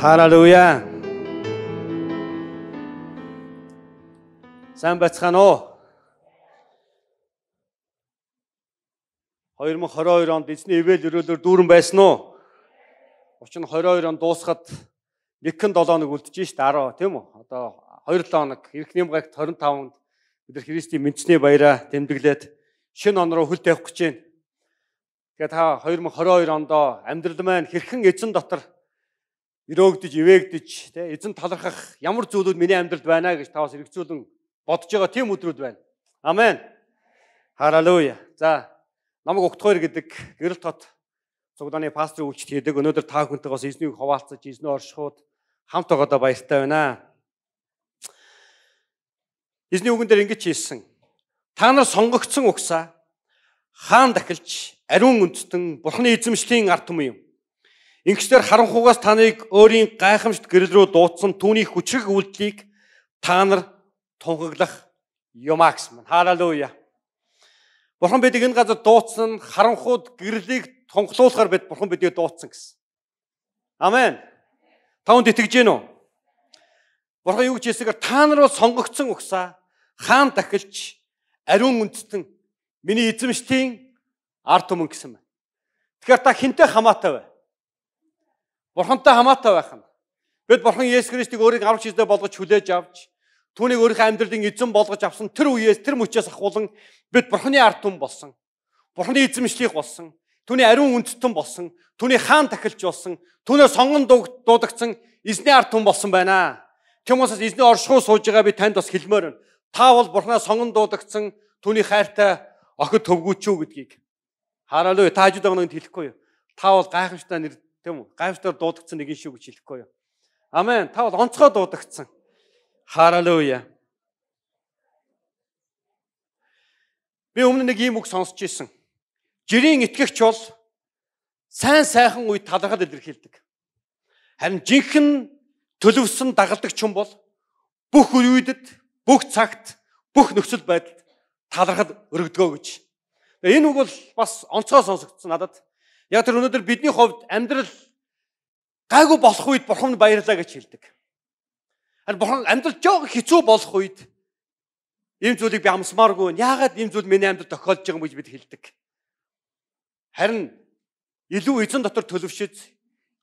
Hallelujah. Сайн бацхан уу? 2022 онд эзний ивэл өрөөлөөр дүүрэн байсан уу? Учир нь 22 он дуусахад 1-7 хоног үлдчихэж штэ 10 тийм үү? Одоо 2-7 хоног Ирхнийм гагт 25-нд бид нар Христийн мэдсний баяраа тэмдэглээд шинэ он руу хөл тавих гэж байна. Тэгээ та 2022 онд амьдрал маань хэрхэн эзэн дотор өрөөгдөж, ивээгдэж, тэ эзэн талархах ямар зүйлүүд миний амьдралд байна гэж та бас эргцүүлэн бодож байгаа тийм өдрүүд байна. Амен. Халелуя. За, намайг Угтхойр гэдэг гэрэл тот цуглааны пастор үйлчлэл хийдэг. Өнөөдөр та бүхэнтэй бас эзнийг хуваалцаж, эзнээ оршихуд хамт байгаадаа баяртай байна. Эзний үгэн дээр ингэж хэлсэн. Та нар сонгогдсон угсаа хаан дахилч ариун үндэстэн бурхны эзэмшлийн ард түмэн юм Ингэснээр харанхуугаас таныг өөрийн гайхамшигт гэрэл рүү дуудсан түүний хүчрэг үйлдлийг та нар тунхаглах юмагс мэн. Халелуя. Бурхан бидийг энэ газар дуудсан харанхууд гэрлийг тунхлуулахаар бид бурхан бидийг дуудсан гэсэн. Амен. Таунд итгэж гэнэ үү? Бурхан юу гэж хэлсэгээр та нар бол сонгогдсон өгсаа хаан тахилч ариун үндэстэн миний эзэмшлийн ард түмэн гэсэн байна. Тэгэхээр та хинтээ хамаатай бай. Бурхантай хамаатай байх нь. Бид Бурхан Есүс Христийг өөрийн аврагч эзэн болгож хүлээж авч түүнийг өөрийнхөө амьдралын эзэн болгож авсан тэр үеэс тэр мөчөөс ахуулан бид Бурханы ард түмэн болсон. Бурханы эзэмшлийг болсон. Түүний ариун үндэстэн болсон. Түүний хаан тахилч болсон. Түүнээ сонгон дуудагдсан эзний ард түмэн болсон байна. Тэм учраас эзний оршихуй сууж байгаа би танд бас хэлмээр байна. Та бол Бурханаа сонгон дуудагдсан түүний хайртай охид төвгүүч шүү гэдгийг. Хараалуу та хажууд байгаа нэгт хэлэхгүй юу? Та бол гайхамштай нэр Тийм үү? Гайвтар дуудагдсан нэгэн шүү гэж хэлэхгүй юу? Амен. Та бол онцгой дуудагдсан. Халелуя. Би өмнө нэг ийм үг сонсч ирсэн. Жирийн итгэгч бол сайн сайхан үе талархал илэрхийлдэг. Харин жинхэнэ төлөвсөн дагалдаг хүн бол бүх үедэд, бүх цагт, бүх нөхцөл байдалд талархал өргөдгөө гэж. Энэ үг бол бас онцгой сонсогдсон надад. Яг тэр өнөөдөр бидний хувьд амьдрал гайгүй болох үед бурханд баярлаа гэж хэлдэг. Харин бурхан амьдрал жоо хэцүү болох үед ийм зүйлийг би амсмааргүй. Яагаад ийм зүйл миний амьдрал тохиолдож байгаа юм гэж бид хэлдэг. Харин илүү эзэн дотор төлөвшөж,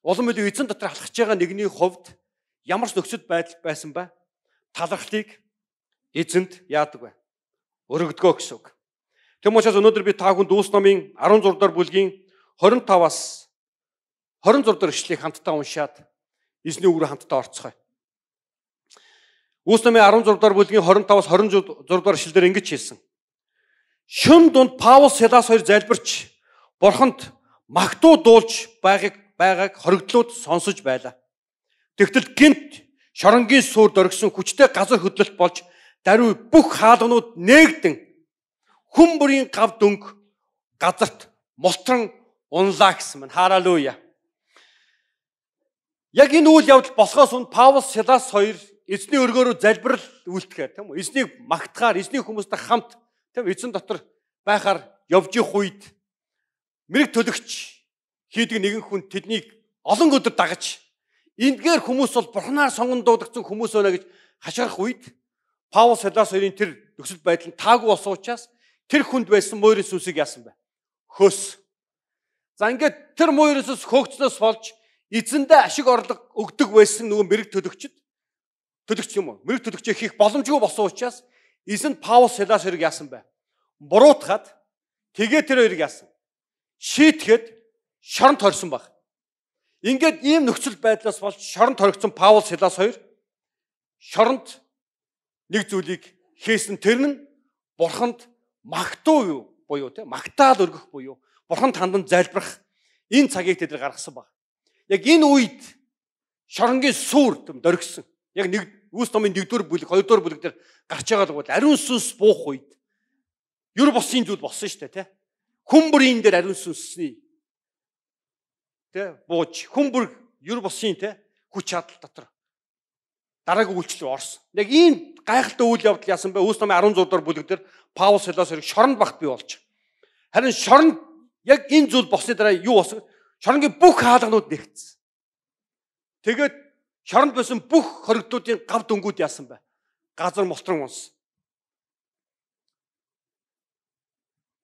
улам илүү эзэн дотор алхаж байгаа нэгний хувьд ямар ч нөхцөл байдал байсан ба талархлыг эзэнд яадаг вэ? Өргөдгөө гэсэн үг. Тэм учраас өнөөдөр би та бүхэнд Дүүс номын 16 дугаар бүлгийн 25-аас 26 дэх эшлэлийг хамтдаа уншаад эзний үгээр хамтдаа орцгоё. Үс номын 16 дугаар бүлгийн 25-аас 26 дугаар эшлэлээр ингэж хэлсэн. Шүн дунд Паул Силас хоёр залбирч Бурханд магтуу дуулж байгааг байгааг хоригдлууд сонсож байлаа. Тэгтэл гинт шоронгийн сүрд оргисон хүчтэй газар хөдлөлт болж даруй бүх хаалганууд нээгдэн хүм бүрийн гав дүнг газарт мултран Унлаа гэсэн мэн. Халелуя. Яг энэ үйл явдал болохоос өмнө Паул Силас хоёр эзний өргөөрөө залбирал үйлдэхээр тийм үү? Эзнийг магтахаар, эзний хүмүүстэй хамт тийм эзэн дотор байхаар явж их үед мэрэг төлөгч хийдэг нэгэн хүн тэднийг олон өдөр дагаж эндгээр хүмүүс бол бурхнаар сонгондуудагцсан хүмүүс байна гэж хашгирах үед Паул Силас хоёрын тэр нөхцөл байдал нь таагүй болсон учраас тэр хүнд байсан морь Иесусыг яасан бэ? Хөөс За ингээд тэр муу ерөөсөс хөөгцнөөс болж эзэндээ ашиг орлого өгдөг байсан нөгөө мэрэг төлөгчд төлөгч юм уу? Мэрэг төлөгч хийх боломжгүй болсон учраас эзэн Паул Силас хэрэг яасан бэ? Буруутгаад тэгээ тэр хоёрыг яасан. Шийтгэхэд шоронд хорсон баг. Ингээд ийм нөхцөл байдлаас болж шоронд хоригдсон Паул Силас хоёр шоронд нэг зүйлийг хийсэн тэр нь бурханд магтуу юу буюу те магтаал өргөх буюу Бурхан тандан залбирах энэ цагийг тэд нар гаргасан баг. Яг энэ үед шоронгийн сүр юм дөргсөн. Яг нэг үс томын 1-р бүлэг, 2-р бүлэг дээр гарч байгаа л бол ариун сүнс буух үед юр босын зүйл болсон шүү дээ, тэ. Хүн бүрийн дээр ариун сүнсний тэ бууж хүн бүр юр босын тэ хүч чадал дотор дараагийн үйлчлэл орсон. Яг ийм гайхалтай үйл явдал яасан бэ? Үс намын 16 дугаар бүлэг дээр Паул Силас хэрэг шоронд багт бий болж. Харин шоронд Яг энэ зүйл босны дараа юу болсон? Шоронгийн бүх хаалганууд нэгдсэн. Тэгээд шоронд байсан бүх хоригдуудын гав дөнгүүд яасан бэ? Газар молтрон унсан.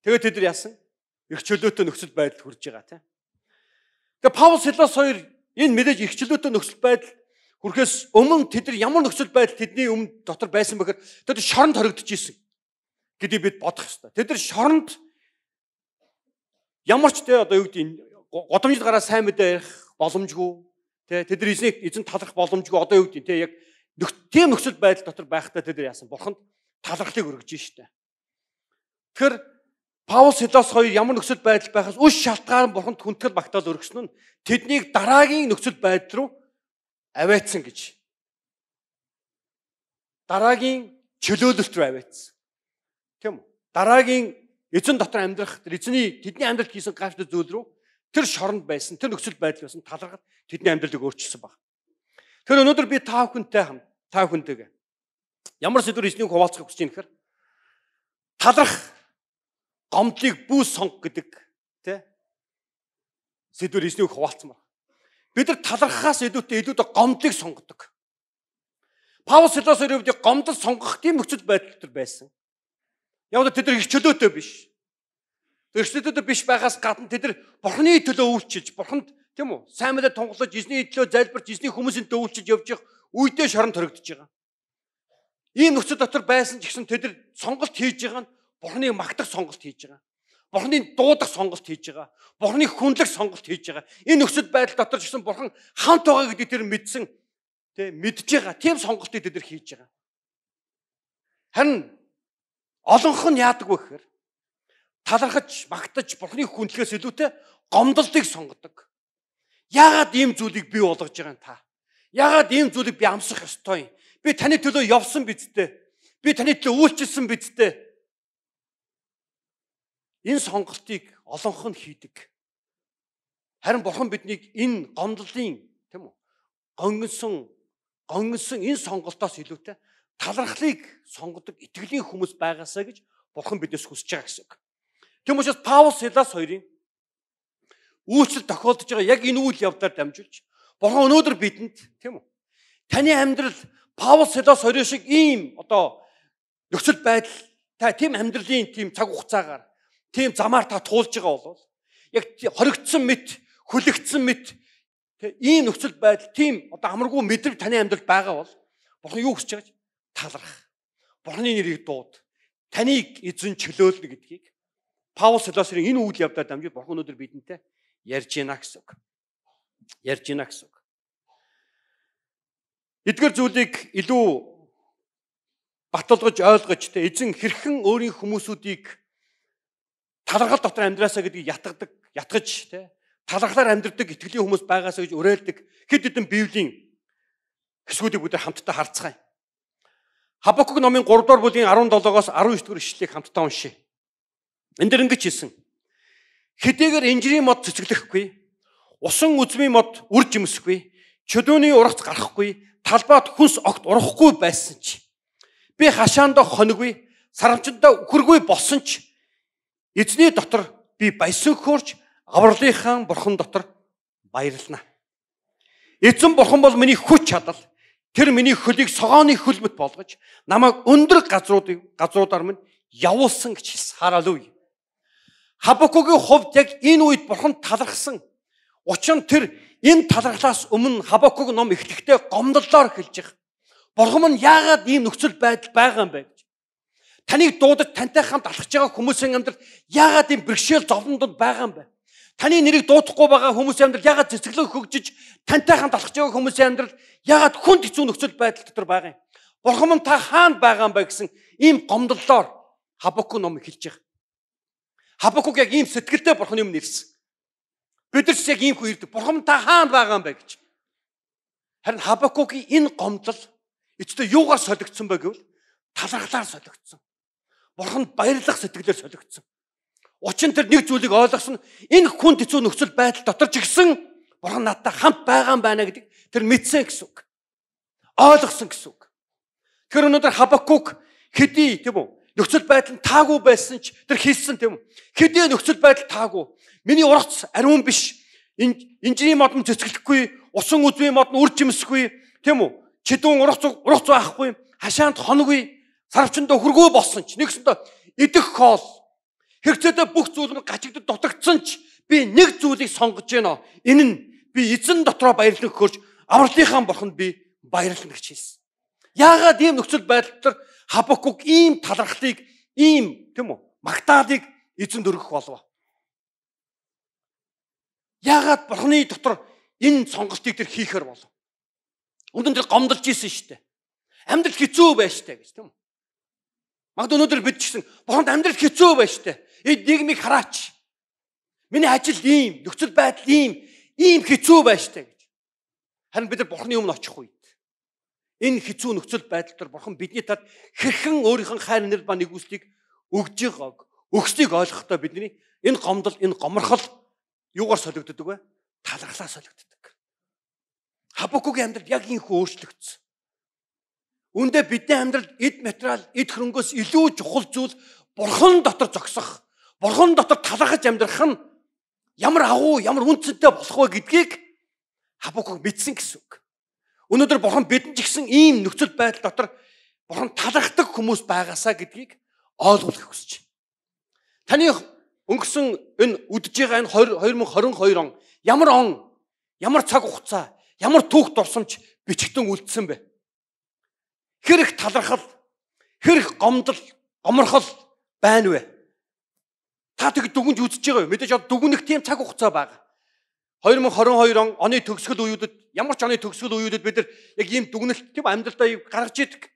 Тэгээд тэд нар яасан? Их чөлөөтэй нөхцөл байдал хүрж байгаа тийм. Тэгээд Паул Силас хоёр энэ мэдээж их чөлөөтэй нөхцөл байдал хүрхээс өмнө тэд нар ямар нөхцөл байдал тэдний өмнө дотор байсан бэхээр тэд шоронд хоригдож исэн гэдгийг бид бодох хэрэгтэй. Тэд нар шоронд Ямар ч те одоо юу гэдэг годомжид гараа сайн мэдээ ярих боломжгүй те тэд нар эзнийг эзэн талрах боломжгүй одоо юу гэдэг те яг тийм нөхцөл байдал дотор байхдаа тэд нар яасан бурханд талархлыг өргөж штэ. Тэгэхээр Паул Силас хоёр ямар нөхцөл байдал байхаас үс шалтгаан бурханд хүндгэл багтаал өргөсөн нь тэднийг дараагийн нөхцөл байдал руу аваатсан гэж. Дараагийн чөлөөлөлт рүү аваатсан. Тийм үү? Дараагийн эзэн дотор амьдрах тэр эзний тэдний амьдралд хийсэн гайхалтай зүйл рүү тэр шоронд байсан тэр нөхцөл байдал байсан талархал тэдний амьдралыг өөрчилсөн баг. Тэр өнөөдөр би та бүхэнтэй хам та бүхэнтэйгээ ямар сэдвэр эзнийг хуваалцахыг хүсэж байна гэхээр талрах гомдлыг бүү сонг гэдэг тий сэдвэр эзнийг хуваалцмаар. Бид нар талархахаас илүүтэй илүүд гомдлыг сонгодог. Паул Силосоор үед гомдол сонгох тийм нөхцөл байдал төр байсан. Яг л тэд нар их чөлөөтэй биш. Эрсдэдүүд биш байхаас гадна тэд нар бурхны төлөө үйлчилж, бурханд тийм үү? Сайн мэдээ тунгалж, эзний төлөө залбирч, эзний хүмүүсийн төлөө үйлчилж явж явах үедээ шоронд хоригдож байгаа. Ийм нөхцөл дотор байсан ч гэсэн тэд нар сонголт хийж байгаа нь бурхны магтах сонголт хийж байгаа. Бурхны дуудах сонголт хийж байгаа. Бурхны хүнлэх сонголт хийж байгаа. Энэ нөхцөл байдал дотор ч гэсэн бурхан хамт байгаа гэдэг тэр мэдсэн. Тэ мэдж байгаа. Тийм сонголтыг тэд нар хийж байгаа. Харин Олонх нь яадаг вэ гэхээр талархаж, магтаж, Бурхны хүндлэгээс илүүтэй гомдолтыг сонгодог. Яагаад ийм зүйлийг би болгож байгаа юм та? Яагаад ийм зүйлийг би амсах ёстой юм? Би таны төлөө явсан бидтэй. Би таны төлөө үйлчилсэн бидтэй. Энэ сонголтыг олонх нь хийдэг. Харин Бурхан биднийг энэ гомдлын, тийм үү? Гонгинсон, гонгинсон энэ сонголтоос илүүтэй талархлыг сонгодог итгэлийн хүмүүс байгаасаа гэж бурхан биднээс хүсэж байгаа гэсэн үг. Тийм учраас Паул Силас хоёрын үйлчлэл тохиолдож байгаа яг энэ үйл явдлаар дамжуулж бурхан өнөөдөр бидэнд тийм үү таны амьдрал Паул Силас хоёрын шиг ийм одоо нөхцөл байдалтай тийм амьдралын тийм цаг хугацаагаар тийм замаар та туулж байгаа бол яг хоригдсон мэд хүлэгдсэн мэд ийм нөхцөл байдал тийм одоо амаргүй мэдрэг таны амьдралд байгаа бол бурхан юу хүсэж байгаа ч талрах, Бурхны нэрийг дууд, таныг эзэн чөлөөлнө гэдгийг Паул Солосрын энэ үйл явдал дамжиж Бурхан өнөөдөр бидэнтэй ярьж байна гэсэн үг. Ярьж байна гэсэн үг. Эдгээр зүйлийг илүү баталгаж ойлгож тэ эзэн хэрхэн өөрийн хүмүүсүүдийг талархал дотор амьдраасаа гэдгийг ятгадаг, ятгаж тэ талархлаар амьдрдаг итгэлийн хүмүүс байгаасаа гэж уриалдаг хэд хэдэн библийн хэсгүүдийг бүгд хамтдаа харцгаая. Хабакук номын 3 дугаар бүлгийн 17-оос 19 дугаар ишлэлийг хамтдаа уншъя. Энд дэр ингэж хэлсэн. Хэдийгээр инжирийн мод цэцгэлэхгүй, усан үзмийн мод үр жимсэхгүй, чөлөөний ургац гарахгүй, талбайд хүнс огт урахгүй байсан ч би хашаандаа хоноггүй, сарамчдаа үхэргүй болсон ч эзний дотор би баясан хөөрч авралынхаа бурхан дотор баярлнаа. Эзэн бурхан бол миний хүч чадал, Тэр миний хөлийг согооны хөлбөт болгож намайг өндөр газруудыг газруудаар минь явуулсан гэж хэлсэн. Халелуя. Хабакугийн хувьд яг энэ үед бурхан талархсан. Учир нь тэр энэ талархлаас өмнө Хабакуг ном эхлэхдээ гомдлолоор эхэлж байгаа. Бурхан нь яагаад ийм нөхцөл байдал байгаа юм бэ гэж. Таныг дуудаж тантай хамт алхаж байгаа хүмүүсийн амьдрал яагаад ийм бэрхшээл зовлон донд байгаа юм бэ? Таны нэрийг дуудахгүй байгаа хүмүүсийн амьдрал ягаад цэцгэлэн хөгжиж тантай хамт алхаж байгаа хүмүүсийн амьдрал Ягаад хүнд хэцүү нөхцөл байдал дотор байгаа юм? Бурхан минь та хаанд байгаа юм бэ гэсэн ийм гомдлолоор Хабакук ном хэлж байгаа. Хабакук яг ийм сэтгэлдээ Бурханы өмнө ирсэн. Бид нар ч яг ийм хүү ирдэг. Бурхан минь та хаанд байгаа юм бэ гэж. Харин Хабакукийн энэ гомдол эцэгтэй юугаар солигдсон бэ гэвэл талархлаар солигдсон. Бурханд баярлах сэтгэлээр солигдсон. Учир нь тэр нэг зүйлийг ойлгосон энэ хүн хэцүү нөхцөл байдал дотор ч гэсэн Бурхан надтай хамт байгаа юм байна гэдэг Тэр мэдсэн гэсэн үг. Ойлгосон гэсэн үг. Тэгэхээр өнөөдөр Хабакук хэдий тийм үү? Нөхцөл байдал нь таагүй байсан ч тэр хийсэн тийм үү? Хэдий нөхцөл байдал таагүй. Миний ургац ариун биш. Инжиний мод нь цэцгэлэхгүй, усан үзвийн мод нь үр жимсгүй, тийм үү? Чидүүн ургац ургац байхгүй, хашаанд хоноггүй, сарвчандаа хөргөө болсон ч нэгсэндээ идэх хоол хэрэгцээтэй бүх зүйл нь гачигдд дутагдсан ч би нэг зүйлийг сонгож гинэ. Энэ нь би эзэн дотроо баярлан хөрж авралынхаа бурханд би баярлна гэж хэлсэн. Яагаад ийм нөхцөл байдал төр Хабакук ийм талархлыг, ийм тийм үү, магтаалыг эзэнд өргөх болов. Яагаад бурхны дотор энэ сонголтыг тэр хийхээр болов? Өмнө нь тэр гомдолж исэн шүү дээ. Амьдрал хэцүү байж таа гэж тийм үү? Магад өнөөдөр бид ч гэсэн бурханд амьдрал хэцүү байж таа. Эд нийгмийг хараач. Миний ажил ийм, нөхцөл байдал ийм, ийм хэцүү байж таа. Харин бид нар Бурхны өмнө очих үед энэ хэцүү нөхцөл байдал дээр Бурхан бидний тад хэрхэн өөрийнх нь хайр нэр ба нэгүслийг өгж байгааг өгснийг ойлгохдоо бидний энэ гомдол энэ гоморхол юугаар солигддог вэ? Талархлаа солигддог. Хабакугийн амьдрал яг ийхүү өөрчлөгдсөн. Үндэ бидний амьдрал эд материал, эд хөрөнгөөс илүү чухал зүйл бурхан дотор зогсох, бурхан дотор талархаж амьдрах нь ямар агуу, ямар үнцэнтэй болох вэ гэдгийг Хабукуг мэдсэн гэсэн үг. Өнөөдөр бурхан бидэнд ч гэсэн ийм нөхцөл байдал дотор бурхан талархдаг хүмүүс байгаасаа гэдгийг ойлгуулах хүсэж байна. Таны өнгөрсөн энэ үдж байгаа энэ 2022 он ямар он, ямар цаг хугацаа, ямар түүх дурсамж бичгтэн үлдсэн бэ? Хэрэг талархал, хэрэг гомдол, гоморхол байна вэ? Та тэг дүгнж үзэж байгаа юм. Мэдээж одоо дүгнэх тийм цаг хугацаа байна. 2022 он оны төгсгөл үеүүдэд ямар ч оны төгсгөл үеүүдэд бид нар яг ийм дүгнэлт тийм амьдралдаа гаргаж идэг.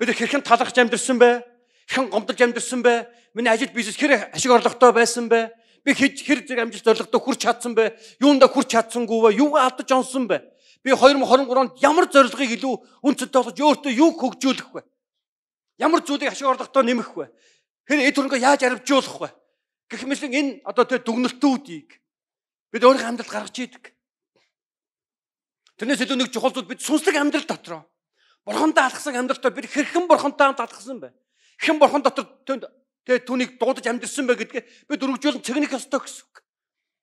Бид нар хэрхэн талархж амьдэрсэн бэ? Хэн гомдолж амьдэрсэн бэ? Миний ажил бизнес хэр ашиг орлоготой байсан бэ? Би хэж хэр зэрэг амжилт зорилготой хүрч чадсан бэ? Юундаа хүрч чадсангүй вэ? Юугаа алдаж онсон бэ? Би 2023 онд ямар зорилгыг илүү үнцэнтэй болгож өөртөө юуг хөгжүүлэх вэ? Ямар зүйлийг ашиг орлоготой нэмэх вэ? Тэр эд хөрөнгөө яаж арвжуулах вэ? Гэх мэтлэн энэ одоо тэр дүгнэлтүүдийг Бид өөрийнхөө амьдралд гаргаж идэг. Тэрнээс илүү нэг чухал зүйл бид сүнслэг амьдрал дотроо бурхандаа алхсан амьдралтаа бид хэрхэн бурхантаа татгсан бэ? Хэн бурхан дотор төнд тэгээ түүнийг дуудаж амьдэрсэн бэ гэдгээ бид өргөжүүлэн цэгнэх ёстой гэсэн үг.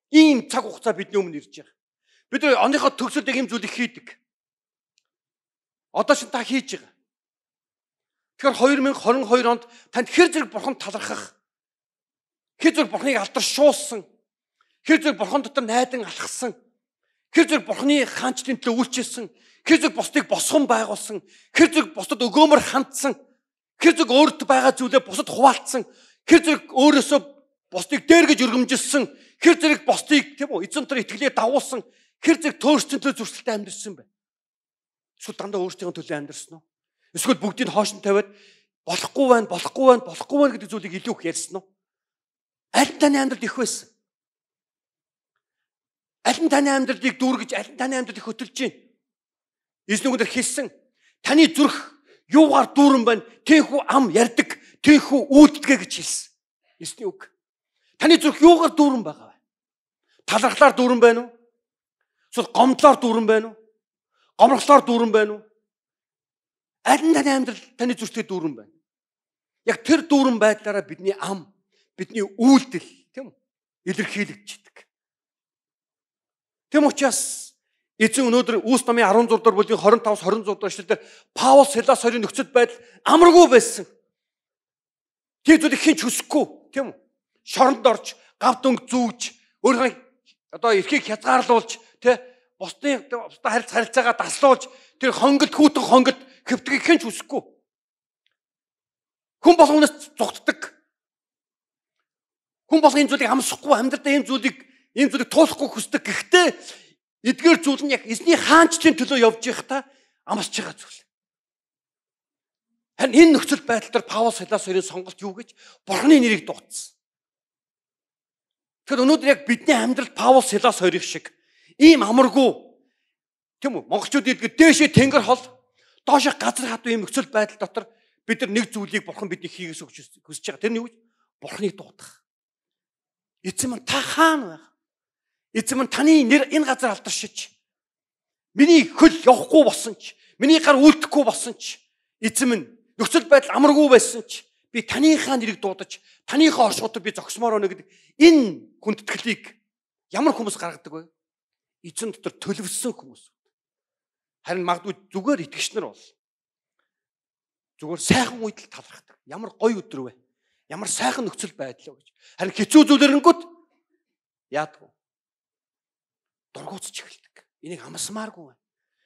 Ийм цаг хугацаа бидний өмнө ирж байгаа. Бид оныхоо төгсөлд ийм зүйлийг хийдэг. Одоо шин та хийж байгаа. Тэгэхээр 2022 онд танд хэр зэрэг бурхан талархах хэр зэрэг бурханыг алдаршуулсан Хэр зэрэг бурхан дотор найдан алхсан. Хэр зэрэг бурханы хаанчлын төлөө үйлчилсэн. Хэр зэрэг бусдыг босгон байгуулсан. Хэр зэрэг бусдад өгөөмөр хандсан. Хэр зэрэг өөрт байгаа зүйлээ бусад хуваалцсан. Хэр зэрэг өөрөөсөө бусдыг дээр гэж өргөмжилсэн. Хэр зэрэг бусдыг тийм үү эзэн төр итгэлээр дагуулсан. Хэр зэрэг төөрчн төлөө зүрсэлтэй амьдэрсэн бэ? Эсвэл дандаа өөртөө төлөө амьдэрсэн үү? Эсвэл бүгдийг хоошин тавиад болохгүй байна, болохгүй байна, болохгүй байна гэдэг зүйлийг илүү их ярьсан уу? Аль таны амьдралд их байсан? Аль нь таны амьдралыг дүүргэж, аль нь таны амьдралыг хөтөлж чинь. Эзнүгнэр хэлсэн. Таны зүрх юугаар дүүрэн байна? Тэнхүү ам ярддаг, тэнхүү үүддэг гэж хэлсэн. Эсний үг. Таны зүрх юугаар дүүрэн байгаа вэ? Талархлаар дүүрэн байна уу? Эсвэл гомдлоор дүүрэн байна уу? Гомрохлоор дүүрэн байна уу? Аль нь таны амьдрал таны зүрхтэй дүүрэн байна? Яг тэр дүүрэн байдлаараа бидний ам, бидний үйлдэл, тийм үү? Илэрхийлэгдчихдэг. Тэм учраас эзэн өнөөдөр Үс намын 16 дугаар бүлгийн 25-аас 26 дугаар эшлэлдэр Паул Силас хоёрын нөхцөл байдал амаргүй байсан. Тэр зүйл хинч хүсэхгүй тийм үү? Шоронд орж, гав дөнгө зүүж, өөрийнхөө одоо эрхийг хязгаарлуулж, тий бусдын бусдаа харилцаа харилцаагаа даслуулж, тэр хонгол хүүтэн хонгол хэвтгийг хинч хүсэхгүй. Хүн болгоноос зүгтдэг. Хүн болгоны зүйлийг амсахгүй амьдралдаа ийм зүйлийг энэ зүйлийг туулахгүй хүсдэг. Гэхдээ эдгээр зүйл нь яг эзний хаанчлын төлөө явж явах та амсч байгаа зүйл. Харин энэ нөхцөл байдал дээр Паул Силас хоёрын сонголт юу гэж Бурхны нэрийг дуудсан. Тэгэхээр өнөөдөр яг бидний амьдралд Паул Силас хоёрыг шиг ийм амаргүй тийм үү монголчууд идгээд дээшээ тэнгэр хол доошо газар хатуу ийм нөхцөл байдал дотор бид нар нэг зүйлийг Бурхан бидний хийгээс өгч хүсэж байгаа. Тэр нь юу вэ? Бурхныг дуудах. Эцэг минь та хаана байна? Эзэм нь таны нэр энэ газар алдаршиж миний хөл явахгүй болсон ч миний гар үлдэхгүй болсон ч эзэм нь нөхцөл байдал амаргүй байсан ч би таныхаа нэрийг дуудаж таныхаа оршуудад би зогсмоор өгнө гэдэг энэ хүндэтгэлийг ямар хүмүүс гаргадаг вэ? Эзэн дотор төлөвсөн хүмүүс. Харин магадгүй зүгээр итгэгч нар бол зүгээр сайхан үед л талархдаг. Ямар гоё өдөр вэ? Ямар сайхан нөхцөл байдал вэ гэж. Харин хэцүү зүйлэрэнгүүт яадгүй дургуутч эхэлдэг. Энийг амсмааргүй байна.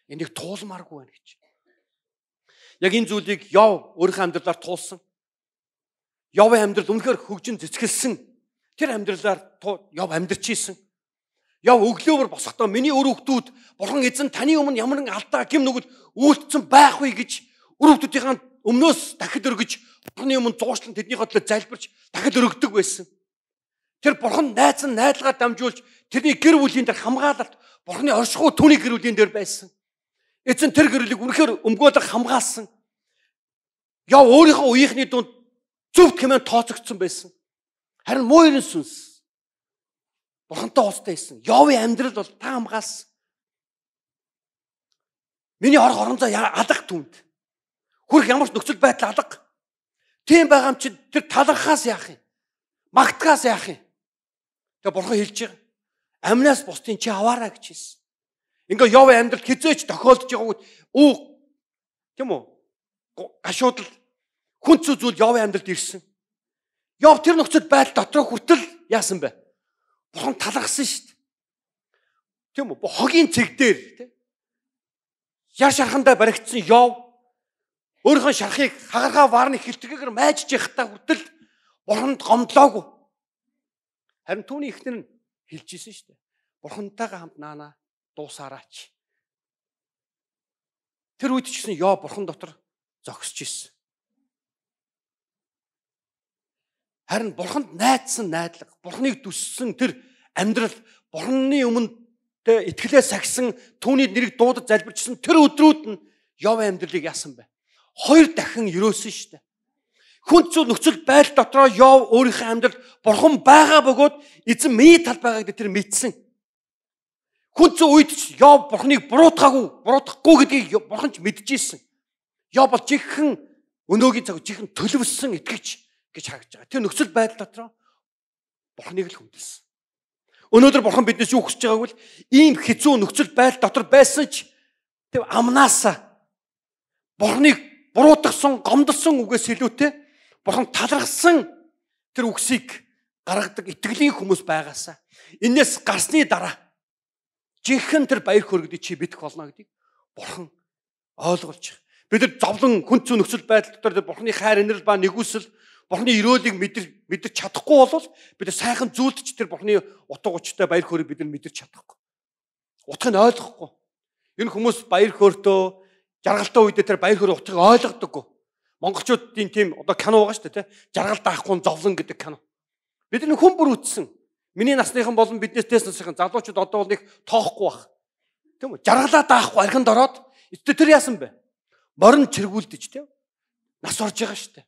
Энийг туулмааргүй байна гэж. Яг энэ зүйлийг Йов өөрийнхөө амьдралаар туулсан. Йовын амьдрал үнэхээр хөгжин зэцгэлсэн. Тэр амьдралаар Йов амьдарч ийсэн. Яв өглөөөр босохдоо миний өр хөвгдүүд бурхан эзэн таны өмнө ямар нэгэн алдаа гим нүгэл үйлдэлсэн байх вэ гэж өр хөвгдүүдийн өмнөөс дахид өргөж бурханы өмнө зуушлан тэдний хотлоо залбирч дахид өргөдөг байсан. Тэр бурхан найз нь найдалгаар дамжуулж тэрний гэр бүлийн дээр хамгаалалт бурханы оршихуй түүний гэр бүлийн дээр байсан. Эцэн тэр гэрлийг үнэхээр өмгөөлөг хамгаалсан. Яа өөрийнхөө үеийнхний дунд зөвхт хэмээн тооцогдсон байсан. Харин муу ерэн сүнс бурхантай уулзтай байсан. Явын амьдрал бол та хамгаалсан. Миний орох орондоо алга түнд. Хүрх ямар ч нөхцөл байдал алга. Тийм байгаа юм чи тэр талархаас яах юм? Магтгаас яах юм? Тэгээ бурхан хэлж байгаа. Амнаас бусдын чи аваараа гэж хэлсэн. Ингээ Йовын амьдрал хизээч тохиолдож байгаагүй үү? Тийм үү? Гашуудл хүн зүү зүйл Йовын амьдралд ирсэн. Йов тэр нөхцөл байдал дотроо хүртэл яасан бэ? Бурхан талгасан шүү дээ. Тийм үү? Хогийн цэг дээр тийм. Яр шархандаа баригдсан Йов өөрийнхөө шархыг хагаргаа варны хилтгээр майжж явахдаа хүртэл бурханд гомдлоогүй. Харин түүний эхнэр нь хэлж исэн шүү дээ. Бурхантайгаа хамт наана дуусаараач. Тэр үед ч гэсэн ёо бурхан дотор зогсож исэн. Харин бурханд найдсан найдлага, бурханыг дүссэн тэр амьдрал, бурханы өмнө тэ итгэлээ сагсан түүний нэрийг дуудаж залбирчсан тэр өдрүүд нь Йов амьдралыг яасан бэ? Хоёр дахин өрөөсөн шүү дээ хүн зүйл нөхцөл байдал дотроо Йов өөрийнхөө амьдралд бурхан байгаа бөгөөд эзэн миний тал байгааг тэр мэдсэн. Хүн зүйл үед ч Йов бурханыг буруутгаагүй, буруутгахгүй гэдгийг бурхан ч мэдчихсэн. Йов бол жихэн өнөөгийн цаг жихэн төлөвлөсөн итгэж гэж харагдж байгаа. Тэр нөхцөл байдал дотроо бурханыг л хүндэлсэн. Өнөөдөр бурхан биднээс юу хүсэж байгааг бол ийм хэцүү нөхцөл байдал дотор байсан ч тэр амнаасаа бурханыг буруутгсан, гомдсон үгээс илүүтэй Бурхан талархсан тэр үгсийг гаргадаг итгэлийн хүмүүс байгаасаа. Энээс гарсны дараа жинхэнэ тэр баяр хөөргөд чи битэх болно гэдэг Бурхан ойлгуулж байгаа. Бид нар зовлон хүн зүй нөхцөл байдал дотор тэр Бурханы хайр инэрл ба нэгүсэл Бурханы өрөөлийг мэдэр мэдэрч чадахгүй бол бид нар сайхан зүйлд ч тэр Бурханы утга учиртай баяр хөөргийг бид нар мэдэрч чадахгүй. Утгыг нь ойлгохгүй. Энэ хүмүүс баяр хөөртөө жаргалтай үедээ тэр баяр хөөр утгыг ойлгодоггүй. Монголчуудын тийм одоо кино байгаа шүү дээ, тэ. Жаргал даахгүй зовлон гэдэг кино. Бид энэ хүн бүр үтсэн. Миний насныхан болон биднээс дэс насныхан залуучууд одоо бол их тоохгүй бах. Тийм үү? Жаргалаа даахгүй архинд ороод өтө тэр яасан бэ? Морин чиргүүлдэж тийм. Нас орж байгаа шүү дээ.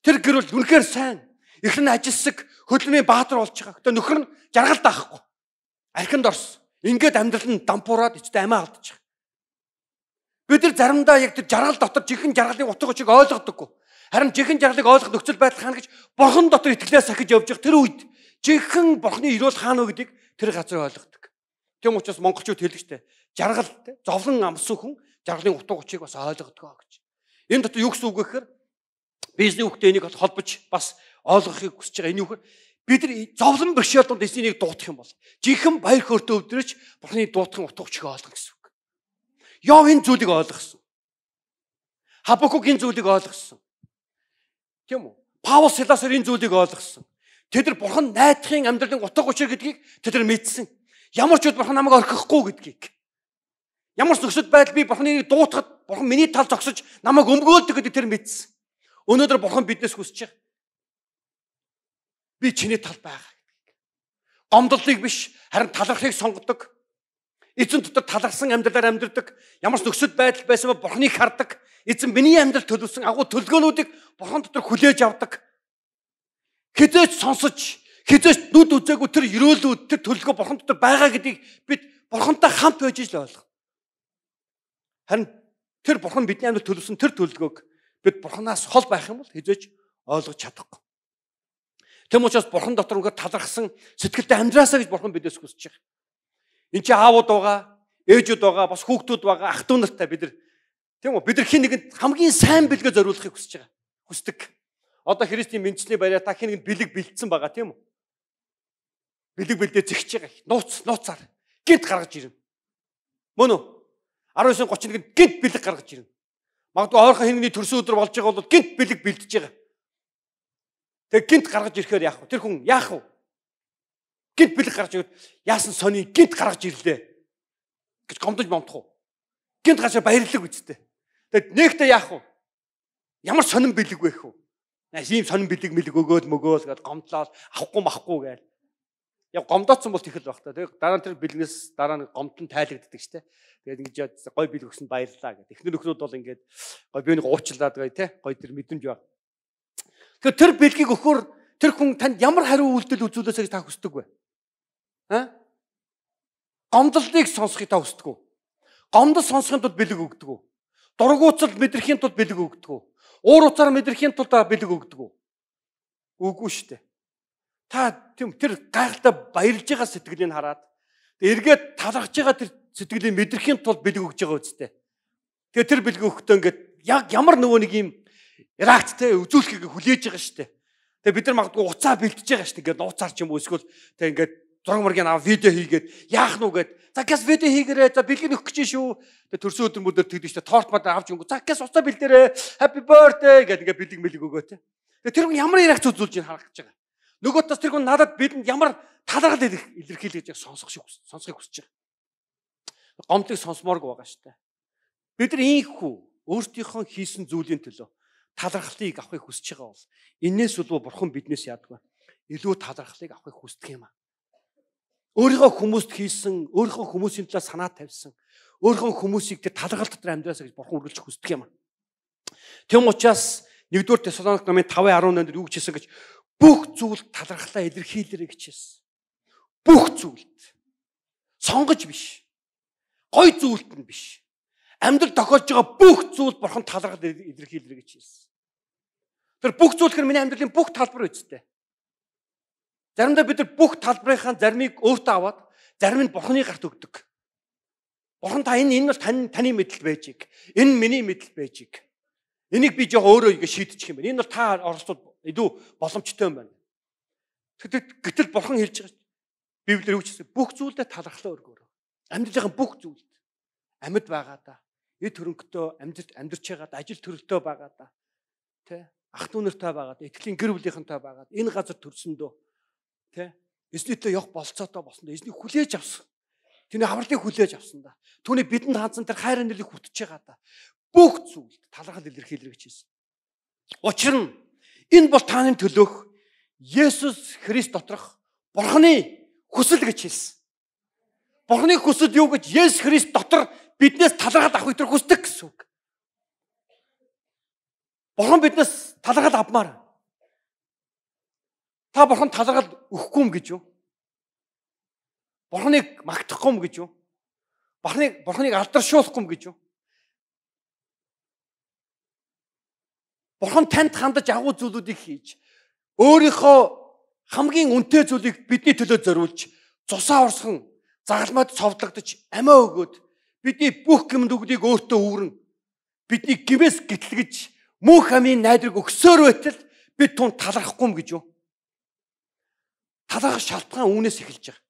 Тэр гэрэл үнэхээр сайн. Их нь ажилсаг хөдөлмийн баатар болж байгаа. Гэтэ нөхөр нь жаргал даахгүй. Архинд орсон. Ингээд амьдрал нь дампуураад эцэд амиа алдчих. Бид нар заримдаа яг тэр жаргал дотор жихэн жаргалын утга учиг ойлгодоггүй. Харин жихэн жаргалыг ойлгох нөхцөл байдал хаана гэж бурхан дотор итгэлээ сахиж явж явах тэр үед жихэн бурханы ирүүл хаана вэ гэдэг тэр газар ойлгодог. Тэм учраас монголчууд хэлэжтэй жаргал зовлон амсан хүн жаргалын утга учиг бас ойлгодгоо гэж. Энэ дотор юу гэсэн үг вэ гэхээр бизнес хүүхдээ энийг холбож бас ойлгохыг хүсэж байгаа. Энэ юу гэхээр бид нар зовлон бэрхшээлд эснийг дуудах юм бол жихэн баяр хөөртэй өвдрөж бурханы дуудах утга учиг ойлгох гэсэн. Йов энэ зүйлийг ойлгосон. Хабакук энэ зүйлийг ойлгосон. Тийм үү? Паул Силас энэ зүйлийг ойлгосон. Тэд нар бурхан найдахын амьдралын утга учир гэдгийг тэд нар мэдсэн. Ямар ч үед бурхан намайг орхихгүй гэдгийг. Ямар ч нөхцөл байдал би бурханыг дуутахад бурхан миний тал зогсож намайг өмгөөлдөг гэдэг тэр мэдсэн. Өнөөдөр бурхан биднээс хүсэж байгаа. Би чиний тал байгаа гэдгийг. Гомдлыг биш харин талархыг сонгодог. Эзэн дотор таларсан амьдралаар амьдрдаг. Ямар ч нөхцөл байдал байсан ба Бурхныг хардаг. Эзэн миний амьдрал төлөвсөн агуу төлгөөнүүдийг Бурхан дотор хүлээж авдаг. Хизээч сонсож, хизээч нүд үзээгүй тэр өрөөлүүд, тэр төлгөө Бурхан дотор байгаа гэдгийг бид Бурхантай хамт байж л ойлгох. Харин тэр Бурхан бидний амьдрал төлөвсөн тэр төлгөөг бид Бурханаас хол байх юм бол хизээч ойлгож чадахгүй. Тэм учраас Бурхан дотор ингээд талархсан сэтгэлдээ амьдраасаа гэж Бурхан бидээс хүсэж байгаа. Энд чи аавууд байгаа, ээжүүд байгаа, бас хүүхдүүд байгаа, ах トゥ у нартай бид нар тийм үү? Бид нар хин нэгэнд хамгийн сайн бэлгээ зориулахыг хүсэж байгаа. Хүсдэг. Одоо Христийн мэдчний бариа та хин нэгэнд бэлэг бэлдсэн байгаа тийм үү? Бэлэг бэлдээ зэгч байгаа. Нууц, нууцаар гид гаргаж ирнэ. Мөн үү? 19:30-нд гид бэлэг гаргаж ирнэ. Магадгүй ойрхон хинний төрсөн өдөр болж байгаа бол гинт бэлэг бэлдэж байгаа. Тэгээ гинт гаргаж ирэхээр яах вэ? Тэр хүн яах вэ? гид бэлэг гарч ирээд яасан сони гид гаргаж ирлээ гэж гомдож момдох уу? Гинт гашаа баярлаг үсттэй. Тэгэд нэгтээ яах вэ? Ямар сонин бэлэг вэ хүү? Нас ийм сонин бэлэг мэлэг өгөөл мөгөөл гэд гомдлоод авахгүй махгүй гээл. Яг гомдоодсон бол тэхэл байх та. Тэг дараа нь тэр бэлгнээс дараа нь гомдон тайлагддаг штэ. Тэгээд ингэж гой бэлэг өгсөнд баярлаа гэд. Эхний нөхнүүд бол ингээд гой биенийг уучлаад гоё те. Гой тэр мэдрэмж баг. Тэгээд тэр бэлгийг өгөхөр тэр хүн танд ямар хариу үйлдэл үзүүлээсэ гэж та хүсдэг вэ? Аа? Э? Гомдлыг сонсхийг та хүсдэг үү? Гомдол сонсхийн тулд бэлэг өгдөг үү? Дургууцалд мэдрэхийн тулд бэлэг өгдөг үү? Уур уцаар мэдрэхийн тулд бэлэг өгдөг үү? Үгүй шүү дээ. Та тийм тэр гайхалтай баярлж байгаа сэтгэлийг хараад эргээд талархж байгаа тэр сэтгэлийг мэдрэхийн тулд бэлэг өгж байгаа үсттэй. Тэгээ тэр бэлэг өгөхдөө ингээд яг ямар нөгөө нэг юм реакттэй үзүүлэхийг хүлээж байгаа шүү дээ. Тэгээ бид нар магадгүй уцаа бэлтэж байгаа шүү дээ. Ингээд нууцаар ч юм уу эсвэл тэг ингээд зураг мөргийн аваа видео хийгээд яах нү гэд. За гэс видео хийгээрээ за бэлгэн өгөх гэж шүү. Тэгээ төрсөн өдөр мөдөр тэгдэж та торт мад авч өнгө. За гэс уцаа бэлдээрээ happy birthday гэд ингээ бэлэг мэлэг өгөө те. Тэгээ тэр хүн ямар ярах зүзүүлж ин харагдаж байгаа. Нөгөө тас тэр хүн надад бидэнд ямар талархал илэрхийлж байгааг сонсох шүү. Сонсхийг хүсэж байгаа. Гомдлыг сонсомоорг байгаа штэ. Бид нар ийхүү өөртөөхөө хийсэн зүйлийн төлөө талархлыг авахыг хүсэж байгаа бол энээс болов бурхан биднээс яадаг вэ? Илүү талархлыг авахыг хүсдэг юм аа өөрийнхөө хүмүүст хийсэн, өөрийнхөө хүмүүсийн талаар санаа тавьсан, өөрийнхөө хүмүүсийг тэр талархал дотор амьдраасаа гэж бурхан үргэлж хүсдэг юм. Тэм учраас 1-р Тесалоник номын 5:18-д юу гэж хэлсэн гэж бүх зүйлд талархлаа илэрхийлэрэй гэж хэлсэн. Бүх зүйлд. Сонгож биш. Гой зүйлд нь биш. Амьдрал тохиолж байгаа бүх зүйл бурхан талархал илэрхийлэрэй гэж хэлсэн. Тэр бүх зүйл хэр миний амьдралын бүх талбар үсттэй. Заримдаа бид нар бүх талбарынхаа зармийг өөртөө аваад зарим нь Бурхны гарт өгдөг. Бурхан та энэ энэ бол тань таны мэдэл байжиг. Энэ миний мэдэл байжиг. Энийг би жоохон өөрөө ингэ шийдчих юм байна. Энэ бол та оролцоод илүү боломжтой юм байна. Тэгэхдээ гэтэл Бурхан хэлж байгаа Библиэр юу гэсэн бүх зүйлдээ талархлаа өргөөрөө. Амьдралын бүх зүйлд амьд байгаа да. Эд хөрөнгөтэй амьдрт амьдарч байгаа да. Ажил төрөлтөө байгаа да. Тэ? Ах дүүнэртэй байгаа да. Итгэлийн гэр бүлийнхэнтэй байгаа да. Энэ газар төрсөндөө Тэ? Эзнийтэй явах болцоотой болсон да. Эзнийг хүлээж авсан. Тэний авралыг хүлээж авсан да. Түүний бидэнд хандсан тэр хайр нэрлэг хүтэж байгаа да. Бүх зүйлд талархал илэрхийлж хийсэн. Учир нь энэ бол таны төлөөх Есүс Христ доторх Бурхны хүсэл гэж хэлсэн. Бурхны хүсэл юу гэж Есүс Христ дотор биднээс талархал авах өтер хүсдэг гэсэн үг. Бурхан биднээс талархал авмаар. Та бурханд талархал өгөхгүй юм гэж юу? Бурханыг магтахгүй юм гэж юу? Бурханыг бурханыг алдаршуулахгүй юм гэж юу? Бурхан танд хандаж агуу зүйлүүдийг хийж өөрийнхөө хамгийн үнэтэй зүйлийг бидний төлөө зориулж цусаа урсган загалмайд цовдлогдож амиа өгөөд бидний бүх гэмд үгдийг өөртөө өвөрн бидний гимээс гэтлэгж мөнх амийн найдрыг өгсөөр байтал бид түн талархахгүй юм гэж юу? Талаах шалтгаан үүнээс эхэлж байгаа.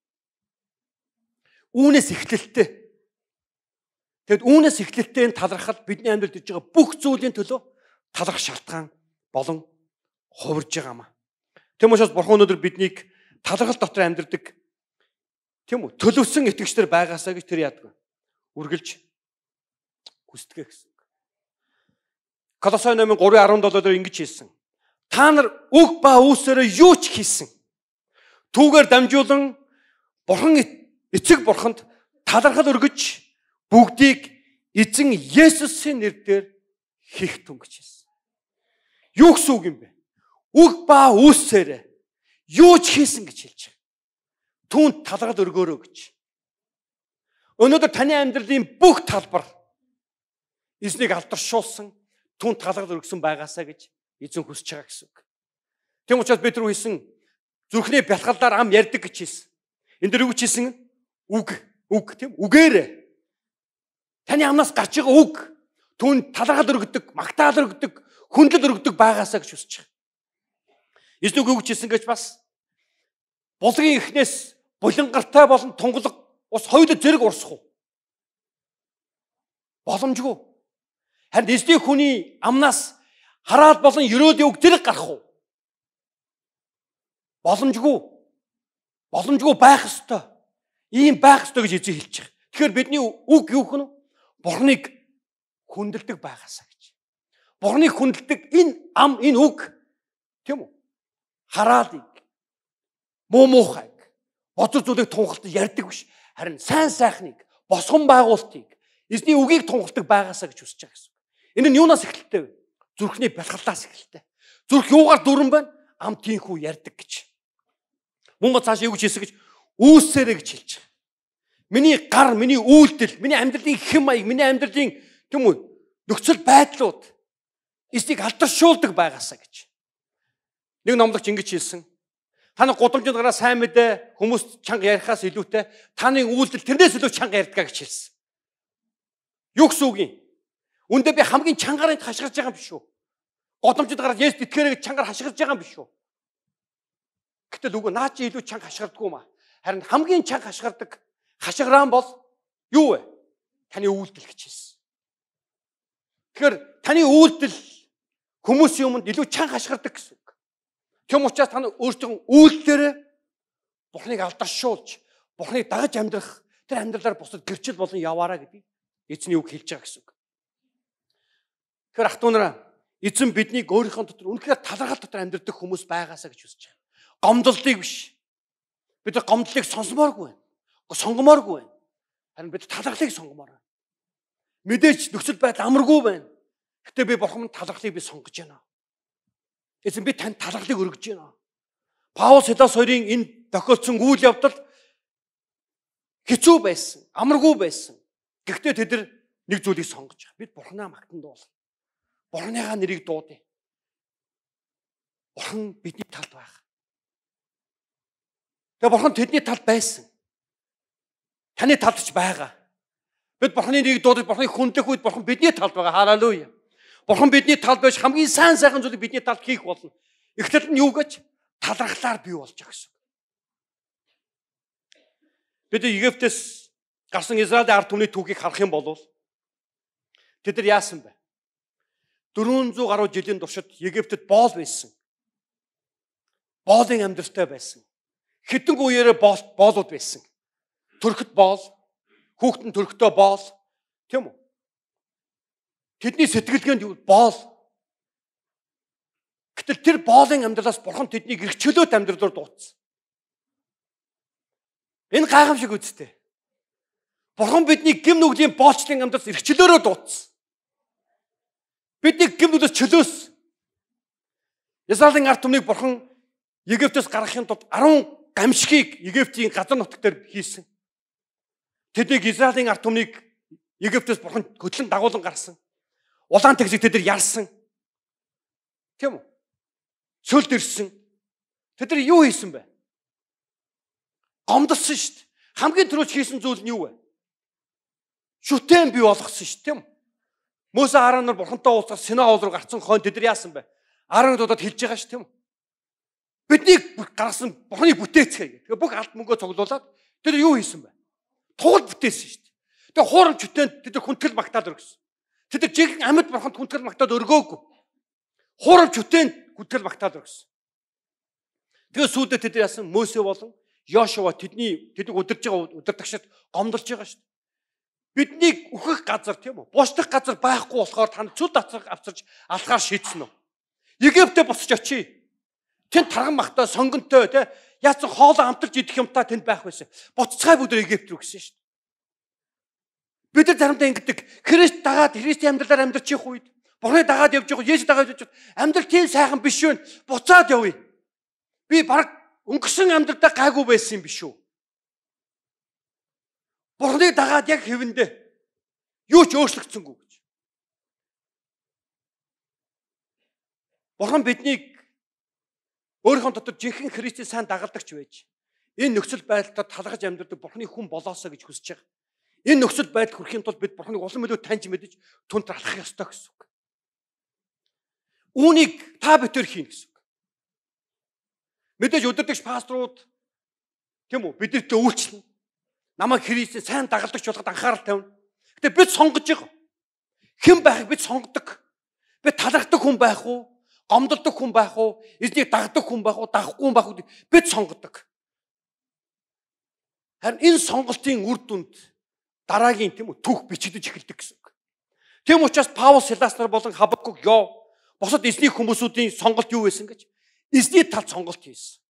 Үүнээс эхлэлтэй. Тэгэд үүнээс эхлэлтэй энэ талархал бидний амьдралд иж байгаа бүх зүйлийн төлөө талах шалтгаан болон хувирж байгаа маа. Тэм учраас бурхан өнөөдөр биднийг талархал дотор амьдрдаг тийм үү төлөвсөн итгэгчдэр байгаасаа гэж тэр яадаг. Үргэлж хүсдэгэ гэсэн. Колосой номын 3:17 дээр ингэж хэлсэн. Та нар үг ба үсээрээ юу ч хийсэн Түүгээр дамжуулан бурхан эцэг бурханд талархал өргөж бүгдийг эзэн Есүсийн нэрээр хийх тун гэж хэлсэн. Юу гэсэн үг юм бэ? Үг ба үсээрээ юу ч хийсэн гэж хэлж байгаа. Түүнд талархал өргөөрөө гэж. Өнөөдөр таны амьдралын бүх талбар эзнийг алдаршуулсан түн талархал өргсөн байгаасаа гэж эзэн хүсэж байгаа гэсэн үг. Тэм учраас бид рүү хийсэн Зүрхний бялхалдаар ам ярддаг гэж хэлсэн. Энд дэр юу гэж хэлсэн? Үг, үг тийм үгээр. Таны амнаас гарч байгаа үг түн талархал өргөдөг, магтаал өргөдөг, хүндлэл өргөдөг байгаасаа гэж үсэж байгаа. Эзэн үг өгч хэлсэн гэж бас булгийн эхнээс булангартай болон тунгалаг ус хоёул зэрэг урсах уу? Боломжгүй. Харин эзний хүний амнаас хараал болон ерөөд үг зэрэг гарах уу? Боломжгүй. Боломжгүй байх ёстой. Ийм байх ёстой гэж эзэн хэлж байгаа. Тэгэхээр бидний үг юу хэнэ? Бурхныг хүндэлдэг байгаасаа гэж. Бурхныг хүндэлдэг энэ ам энэ үг тийм үү? Хараалыг муу муухайг бодол зүйлийг тунхалтад ярьдаг биш. Харин сайн сайхныг, босгон байгуултыг, эзний үгийг тунхалтдаг байгаасаа гэж үсэж байгаа гэсэн. Энэ нь юунаас эхэлтэй вэ? Зүрхний бэлхлаас эхэлтэй. Зүрх юугаар дүрэн байна? Ам тийхүү ярьдаг гэж мөн ба цааш юу гэж хийсэ гэж үүсээрэй гэж хэлж байгаа. Миний гар, миний үйлдэл, миний амьдралын хэм маяг, миний амьдралын тийм үү нөхцөл байдлууд эсийг алдаршуулдаг байгаасаа гэж. Нэг номлогч ингэж хэлсэн. Таны гудамжинд гараа сайн мэдээ хүмүүст чанга ярихаас илүүтэй таны үйлдэл тэрнээс илүү чанга ярьдгаа гэж хэлсэн. Юу гэсэн үг юм? Үндэ би хамгийн чангарыг хашгирж байгаа юм биш үү? Гудамжинд гараад Есүс итгээрэй гэж чангаар хашгирж байгаа юм биш үү? Гэтэл үгүй наа чи илүү чанга хашгирдаггүй маа. Харин хамгийн чанга хашгирдаг хашгираан бол юу вэ? Таны үйлдэл гэж хэлсэн. Тэгэхээр таны үйлдэл хүмүүсийн өмнө илүү чанга хашгирдаг гэсэн үг. Тэм учраас таны өөртөө үйлдэлээрээ Бурхныг алдаршуулж, Бурхныг дагаж амьдрах тэр амьдралаар бусад гэрчил болон яваараа гэдэг эзний үг хэлж байгаа гэсэн үг. Тэгэхээр ахтунараа эзэн биднийг өөрийнхөө дотор үнэхээр талархал дотор амьдрдаг хүмүүс байгаасаа гэж үзэж гомдлолтыг биш. Бид гомдлолыг сонсомооргүй байна. Сонгомооргүй байна. Харин бид талархлыг сонгомоор байна. Мэдээж нөхцөл байдал амаргүй байна. Гэтэ би бурхамд талархлыг би сонгож байна. Эзэн би танд талархлыг өргөж байна. Паул Силас хоёрын энэ тохиолдсон үйл явдал хэцүү байсан, амаргүй байсан. Гэхдээ тэд нэг зүйлийг сонгож байгаа. Бид Бурхнаа магтан дуул. Бурхныхаа нэрийг дуудъя. Бурхан бидний талд байх. Тэгээ бурхан тэдний талд байсан. Таны талд ч байгаа. Бид бурханы нэг дуудаж бурханы хүндлэх үед бурхан бидний талд байгаа. Халелуя. Бурхан бидний талд байж хамгийн сайн сайхан зүйлийг бидний талд хийх болно. Эхлэл нь юу гэж талархлаар бий болж байгаа гэсэн. Бид Египтээс гарсан Израилийн ард түмний түүхийг харах юм бол тэд нар яасан бэ? 400 гаруй жилийн туршид Египтэд боол байсан. Боолын амьдртай байсан хитэнг үеэрээ боолууд байсан. Төрхөд боол, хүүхэд нь төрхтөө боол, тийм үү? Тэдний сэтгэлгээнд боол. Гэтэл тэр боолын амьдралаас бурхан тэднийг эргчлөөд амьдралаар дуудсан. Энэ гайхамшиг үсттэй. Бурхан бидний гим нүглийн боолчлын амьдралаас эргчлөөрөө дуудсан. Бидний гим нүглээс чөлөөс. Израилийн ард түмнийг бурхан Египтээс гаргахын тулд 10 гамшигыг Египтийн газар нутаг дээр хийсэн. Тэднийг Израилийн ард түмнийг Египтээс бурхан хөтлөн дагуулan гаргасан. Улаан тэгсэг тэд нар ялсан. Тийм үү? Сөлд ирсэн. Тэд нар юу хийсэн бэ? Гомдсон шүү дээ. Хамгийн түрүүч хийсэн зүйл нь юу вэ? Шүтэн бий болгосон шүү дээ, тийм үү? Мөсө Харан нар бурхантай уулзах Синаа хоол руу гарцсан хойно тэд нар яасан бэ? Аран удаад хэлж байгаа шүү, тийм үү? Бидний гаргасан Бурхны бүтээцгээ. Тэгээ бүх алд мөнгөө цуглуулад тэр юу хийсэн бэ? Туул бүтээсэн шүү дээ. Тэгээ хуурамч хүтэн тэд хүнтгэл магтаал өргөсөн. Тэд жинхэнэ амьд Бурханд хүнтгэл магтаал өргөөгүй. Хуурамч хүтэн хүнтгэл магтаал өргөсөн. Тэгээ сүүдэд тэд яасан Мөсө болон Йошуа тэдний тэдэг удирж байгаа удирдагчд гомдолж байгаа шүү дээ. Бидний өөхөх газар тийм үү? Буушлах газар байхгүй болохоор танд цүд авцарч алхаар шийдсэн үү? Египтэ босч очие. Тэнд тарган махтай, сонгонтой те яасан хоолоо амтарч идэх юмтай тэнд байх байсан. Буццгай бүдэр Египт рүү гисэн шүү дээ. Бид нар заримдаа ингэдэг. Христ дагаад Христийн амьдралаар амьдрчих үед Бурхны дагаад явж явах, Есүс дагаад явж явах амьдрал тийм сайхан биш үү? Буцаад явъя. Би баг өнгөрсөн амьдралдаа гайгүй байсан юм биш үү? Бурхны дагаад яг хэвэндээ юу ч өөрчлөгдсөнгүй гэж. Бурхан биднийг Өөрийнхөө дотор жинхэнэ Христийн сайн дагалдагч байж энэ нөхцөл байдлаар талгаж амьдрдаг Бурхны хүн болоосаа гэж хүсэж байгаа. Энэ нөхцөл байдал хүрэхийн тулд бид Бурхныг улам илүү таньж мэдж түнт алхах ёстой гэсэн үг. Үүнийг та битэр хийнэ гэсэн үг. Мэдээж өдөрдөгч пасторууд тийм үү бидэртээ үйлчлэн намайг Христийн сайн дагалдагч болгоод анхаарал тавина. Гэтэ бид сонгож байгаа. Хэн байхыг бид сонгодог. Бид талархдаг хүн байх уу? Гомдолдог хүн байх уу? Эзнийг дагдаг хүн байх уу? Дагахгүй хүн байх уу? Бид сонгодог. Харин энэ сонголтын үр дүнд дараагийн тийм үү түүх бичигдэж эхэлдэг гэсэн үг. Тийм учраас Паул Силас нар болон Хабакук ёо бусад эзний хүмүүсүүдийн сонголт юу байсан гэж? Эзний талд сонголт хийсэн.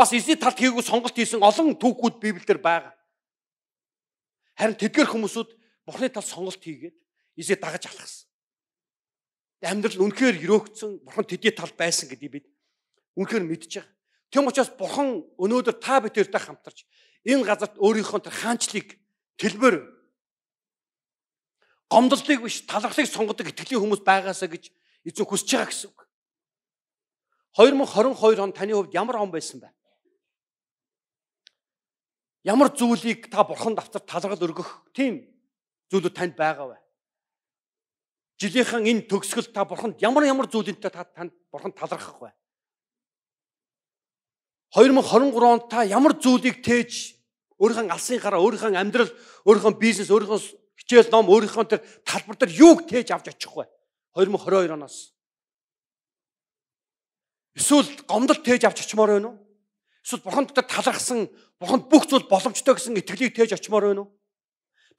Бас эзний талд хийгээгүй сонголт хийсэн олон түүхүүд Библиэлд байгаа. Харин тэдгээр хүмүүсүүд бурхны талд сонголт хийгээд эзээ дагаж алхсан амьдрал үнэхээр өрөөгцөн бурхан тэдний тал байсан гэдгийг бид үнэхээр мэдж байгаа. Тэм учраас бурхан өнөөдөр та бидэртэй хамтарч энэ газарт өөрийнхөө тэр хаанчлыг тэлбэр гомдлыг биш талархлыг сонгодог итгэлийн хүмүүс байгаасаа гэж эзэн хүсэж байгаа гэсэн үг. 2022 он таны хувьд ямар он байсан бэ? Ямар зүйлийг та бурханд автар талархал өргөх тийм зүйлүүд танд байгаа вэ? жилийнхэн энэ төгсгөл та бурханд ямар ямар зүйлэнтэй та танд бурхан талархах вэ? 2023 онд та ямар зүйлийг тээж өөрийнхөө алсын гараа, өөрийнхөө амьдрал, өөрийнхөө бизнес, өөрийнхөө хичээл ном, өөрийнхөө тэр талбар дээр юуг тээж авч очих вэ? 2022 оноос. Эсвэл гомдол тээж авч очимоор байна уу? Эсвэл бурхан дотор талархсан, бурханд бүх зүйл боломжтой гэсэн итгэлийг тээж очимоор байна уу?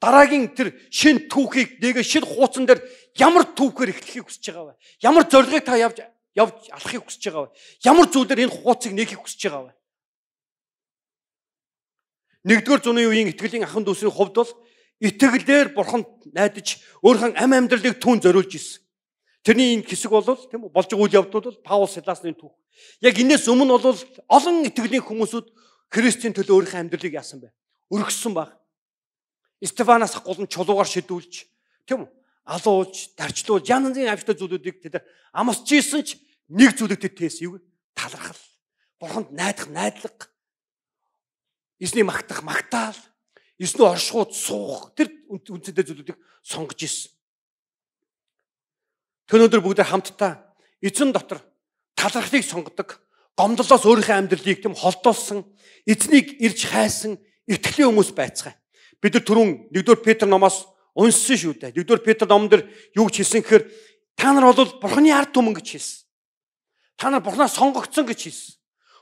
дараагийн тэр шин түүхийг нэгэ шин хуучин дээр ямар түүхээр эхлэхийг хүсэж байгаа вэ? Ямар зорилгыг та явж явж алахыг хүсэж байгаа вэ? Ямар зүйлээр энэ хууцыг нэхийг хүсэж байгаа вэ? Нэгдүгээр зуны үеийн итгэлийн ахын дүүсний хувьд бол итгэлээр бурханд найдаж өөрхөн ам амьдралыг түн зориулж ирсэн. Тэрний энэ хэсэг бол тийм болж байгаа үйл явдлууд бол Паул Силасны түүх. Яг энэс өмнө бол олон итгэлийн хүмүүсүүд Христийн төлөө өөрийнхөө амьдралыг яасан бэ? Өргөссөн баг. Стефанаас гол нь чулуугаар шидүүлж тийм үү? Алуулж, дарчлуулж янз бүрийн авчтай зүйлүүдийг тэд амсч ийсэн ч нэг зүйлүүдтэй тээс юу? Талархал. Бурханд найдах найдлага. Эзний магтах магтаал. Эзний оршууд суух тэр үнцэнтэй зүйлүүдийг сонгож ийсэн. Төнөөдөр бүгд хамтдаа эзэн дотор талархлыг сонгодог гомдлоос өөрийнхөө амьдралыг тийм холдуулсан эзнийг ирж хайсан итгэлийн хүмүүс байцгаа. Бид нар түрүүн 1-р Петр номоос унссан шүү дээ. 1-р Петр номдэр юу гэж хэлсэн гэхээр та нар бол бурхны ард түмэн гэж хэлсэн. Та нар бурхнаа сонгогдсон гэж хэлсэн.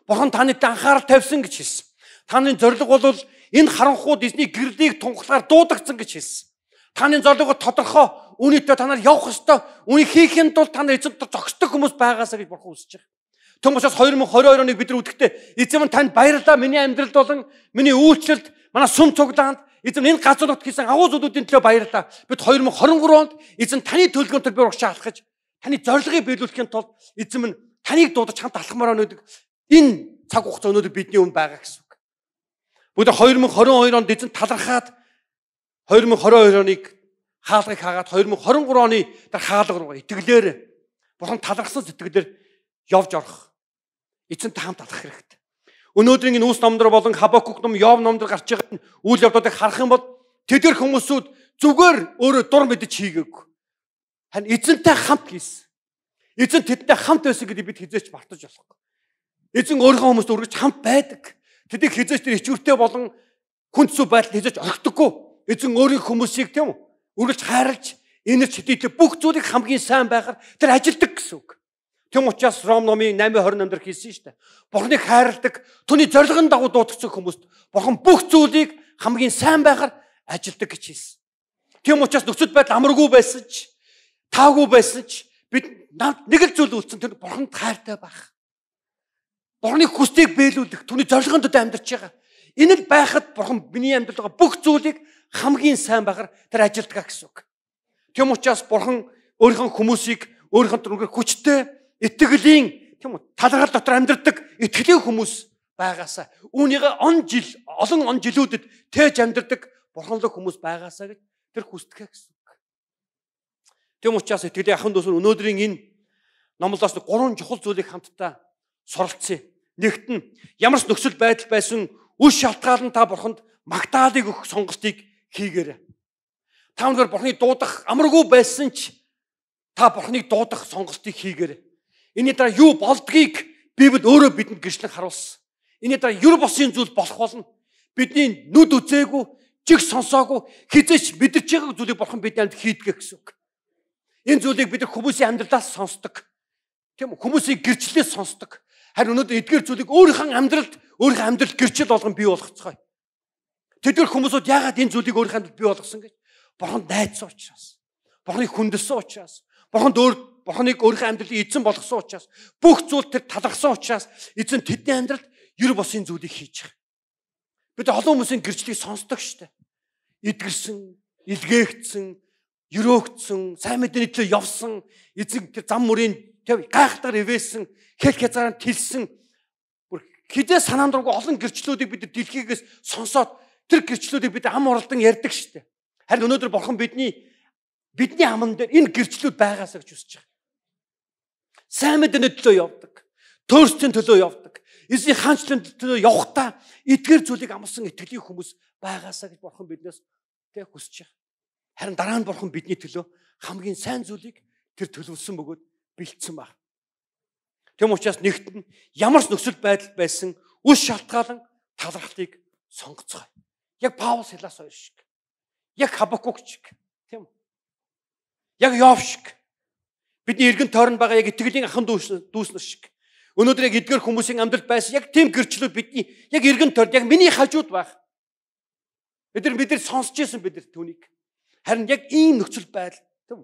Бурхан таны дэ анхаарал тавьсан гэж хэлсэн. Таны зориг бол энэ харанхууд эзний гэрлийг тунхлаар дуудагдсан гэж хэлсэн. Таны зорилгоо тодорхой үнэтэй та нар явах ёстой. Үнийг хийх юм бол та нар эцэг зогсдог хүмүүс байгаасаа гэж бурхан үсэж байгаа. Тэм учраас 2022 оныг бид нар үтгэхдээ эзэм танд баярлаа. Миний амьдралд болон миний үйлчлэлд, манай сүм цуглаанд эзэн энэ газар нутг хийсэн агуу зүйлүүдийн төлөө баярлалаа. Бид 2023 онд эзэн таны төлөвлөгөөнд бид урагшаа алхаж таны зорилгыг биелүүлэхийн тулд эзэн минь таныг дуудаж хамт алхмаар өнөдөг энэ цаг хугацаа өнөөдөр бидний өмнө байгаа гэсэн үг. Бүгд 2022 онд эзэн талархаад 2022 оныг хаалгыг хаагаад 2023 оны дараа хаалга руу итгэлээр бурхан талархсан сэтгэлээр явж орох эзэн та хамт алхах хэрэгтэй. Өнөөдрийн энэ үс номдор болон Хабакук ном, Йов номдор гарч байгаа үйл явдлуудыг харах юм бол тэдгэр хүмүүсүүд зүгээр өөрөө дур мэдэж хийгээгүй. Харин эзэнтэй хамт хийсэн. Эзэн тэдтэй хамт байсан гэдэг бид хизээч мартаж болохгүй. Эзэн өөрийнхөө хүмүүст өргөж хамт байдаг. Тэдийг хизээч тэр ичвэртэй болон хүнд зүв байдал хизээч орхидоггүй. Эзэн өөрийн хүмүүсийг тийм үү? Үргэлж хайрлж, энерч хэтийтэй бүх зүйлийг хамгийн сайн байхаар тэр ажилдаг гэсэн үг. Тэм учраас Ром номын 8:28 дээр хэлсэн шүү дээ. Бурхныг хайрладаг, түүний зоригын дагуу дуудагцсан хүмүүст Бурхан бүх зүйлийг хамгийн сайн байхаар ажилдаг гэж хэлсэн. Тэм учраас нөхцөл байдал амаргүй байсан ч, таагүй байсан ч бид нэг л зүйл үлдсэн тэр Бурханд хайртай байх. Бурхны хүсдийг биелүүлэх, түүний зоригын дагуу амьдарч байгаа. Энэ л байхад Бурхан миний амьдралгаа бүх зүйлийг хамгийн сайн байхаар тэр ажилдгаа гэсэн үг. Тэм учраас Бурхан өөрийнхөө хүмүүсийг өөрийнхөө төрөнгөөр хүчтэй итгэлийн тийм үү талархал дотор амьдардаг итгэлийн хүмүүс байгаасаа үүнийгээ он жил олон он жилүүдэд тээж амьдардаг бурханлог хүмүүс байгаасаа гэж тэр хүсдэгэ гэсэн үг. Тэм учраас итгэлийн ахын дүүс өнөөдрийн энэ номлоос гурван чухал зүйлийг хамтдаа суралцъя. Нэгт нь ямар ч нөхцөл байдал байсан үл шалтгаалan та бурханд магтаалыг өгөх сонголтыг хийгээрэй. Та өнөөр бурхны дуудах амаргүй байсан ч та бурхныг дуудах сонголтыг хийгээрэй. Эний дараа юу болдгийг Библи өөрөө бидэнд гэрчлэн харуулсан. Эний дараа юр босын зүйл болох болно. Бидний нүд үзээгүй, жиг сонсоогүй, хизээч мэдэрч байгааг зүйлийг бурхан бидэнд хийдгээ гэсэн үг. Энэ зүйлийг бид хүмүүсийн амьдралаас сонсдог. Тийм үү? Хүмүүсийн гэрчлэлээс сонсдог. Харин өнөөдөр эдгээр зүйлийг өөрийнхөө амьдралд, өөрийнхөө амьдралд гэрчил болгон бий болгоцгоё. Тэдгээр хүмүүсүүд яагаад энэ зүйлийг өөрийнхөө амьдралд бий болгосон гэж? Бурхан дайцсан учраас. Бурханы хүндэлсэн учраас. Бурханд өөр Бурхныг өөрийнхөө амьдралд эзэн болгосон учраас бүх зүйл тэр талархсан учраас эзэн тэдний амьдралд ер босын зүйлийг хийж байгаа. Бид олон хүмүүсийн гэрчлэгийг сонсдог штэ. Идгэрсэн, илгээгдсэн, ерөөгдсөн, сайн мэдээний төлөө явсан, эзэн тэр зам мөрийн гайхалтаар ивээсэн, хэл хязгаараар тэлсэн бүр хідээ санаанд руу олон гэрчлүүдийг бид дэлхийгээс сонсоод тэр гэрчлүүдийг бид ам уралдан ярьдаг штэ. Харин өнөөдөр бурхан бидний бидний аман дээр энэ гэрчлүүд байгаасаа гэж үсэж байгаа. Сайн мэдээний төлөө явдаг. Төрсдийн төлөө явдаг. Эзний хаанчлын төлөө явхдаа эдгээр зүйлийг амсан итгэлийн хүмүүс байгаасаа гэж бурхан биднээс тэг хүсэж байгаа. Харин дараа нь бурхан бидний төлөө хамгийн сайн зүйлийг тэр төлөвлөсөн бөгөөд бэлдсэн баг. Тэм учраас нэгт нь ямар ч нөхцөл байдал байсан үс шалтгаалan талралтыг сонгоцгоё. Яг Паул Силас хоёр шиг. Яг Хабакук шиг. Тийм үү? Яг Йов шиг. Бидний эргэн тойронд байгаа яг итгэлийн ахан дүүснэр шиг. Өнөөдөр яг эдгээр хүмүүсийн амьдралд байсан яг тийм гэрчлүүд бидний яг эргэн тойронд яг миний хажууд баг. Бид нар бид нар сонсч ирсэн бид нар түүнийг. Харин яг ийм нөхцөл байдал тийм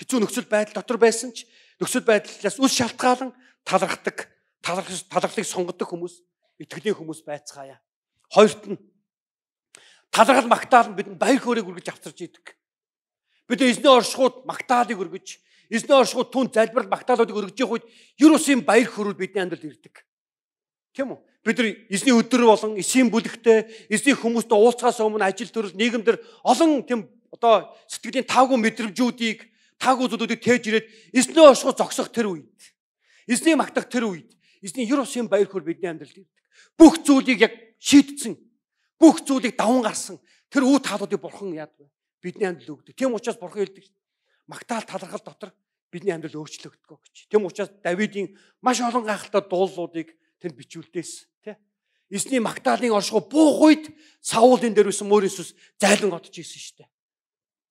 хэцүү нөхцөл байдал дотор байсан ч нөхцөл байдлаас үл шалтгаалan талархдаг, таларх талархлыг сонгодог хүмүүс, итгэлийн хүмүүс байцгаая. Хоёрт нь талархал магтаал нь бидэнд баяр хөөргийг үргэж авчирч идэг. Бид эзний оршууд магтаалыг үргэж Эзнээ оршууд түн залбирал багтаалуудыг өргөж явах үед Ерүсийн баяр хөөрөл бидний амьдралд ирдэг. Тийм үү? Бид нар эзний өдөр болон эсийн бүлэгтээ, эзний хүмүүстэй уулзахаас өмнө ажил төрөл нийгэмдэр олон тийм одоо сэтгэлийн таагүй мэдрэмжүүдийг, таагүй зүйлүүдийг тээж ирээд эзнээ оршууд зогсох тэр үед. Эзний магтах тэр үед эзний Ерүсийн баяр хөөр бидний амьдралд ирдэг. Бүх зүйлийг яг шийдсэн. Бүх зүйлийг даван гарсан. Тэр үе таалуудыг бурхан яадаг вэ? Бидний амьдралд өгдөг. Тийм учраас бурхан хэлдэг шүү дээ магтаал талархал дотор бидний амьдрал өөрчлөгдгөө гэж. Тэм учраас Давидын маш олон гайхалтай дуулуудыг тэнд бичүүлдээс тий. Эзний магтаалын оршихуй буух үед Саул энэ дээр байсан мөр Иесус зайлан отож ирсэн шүү дээ.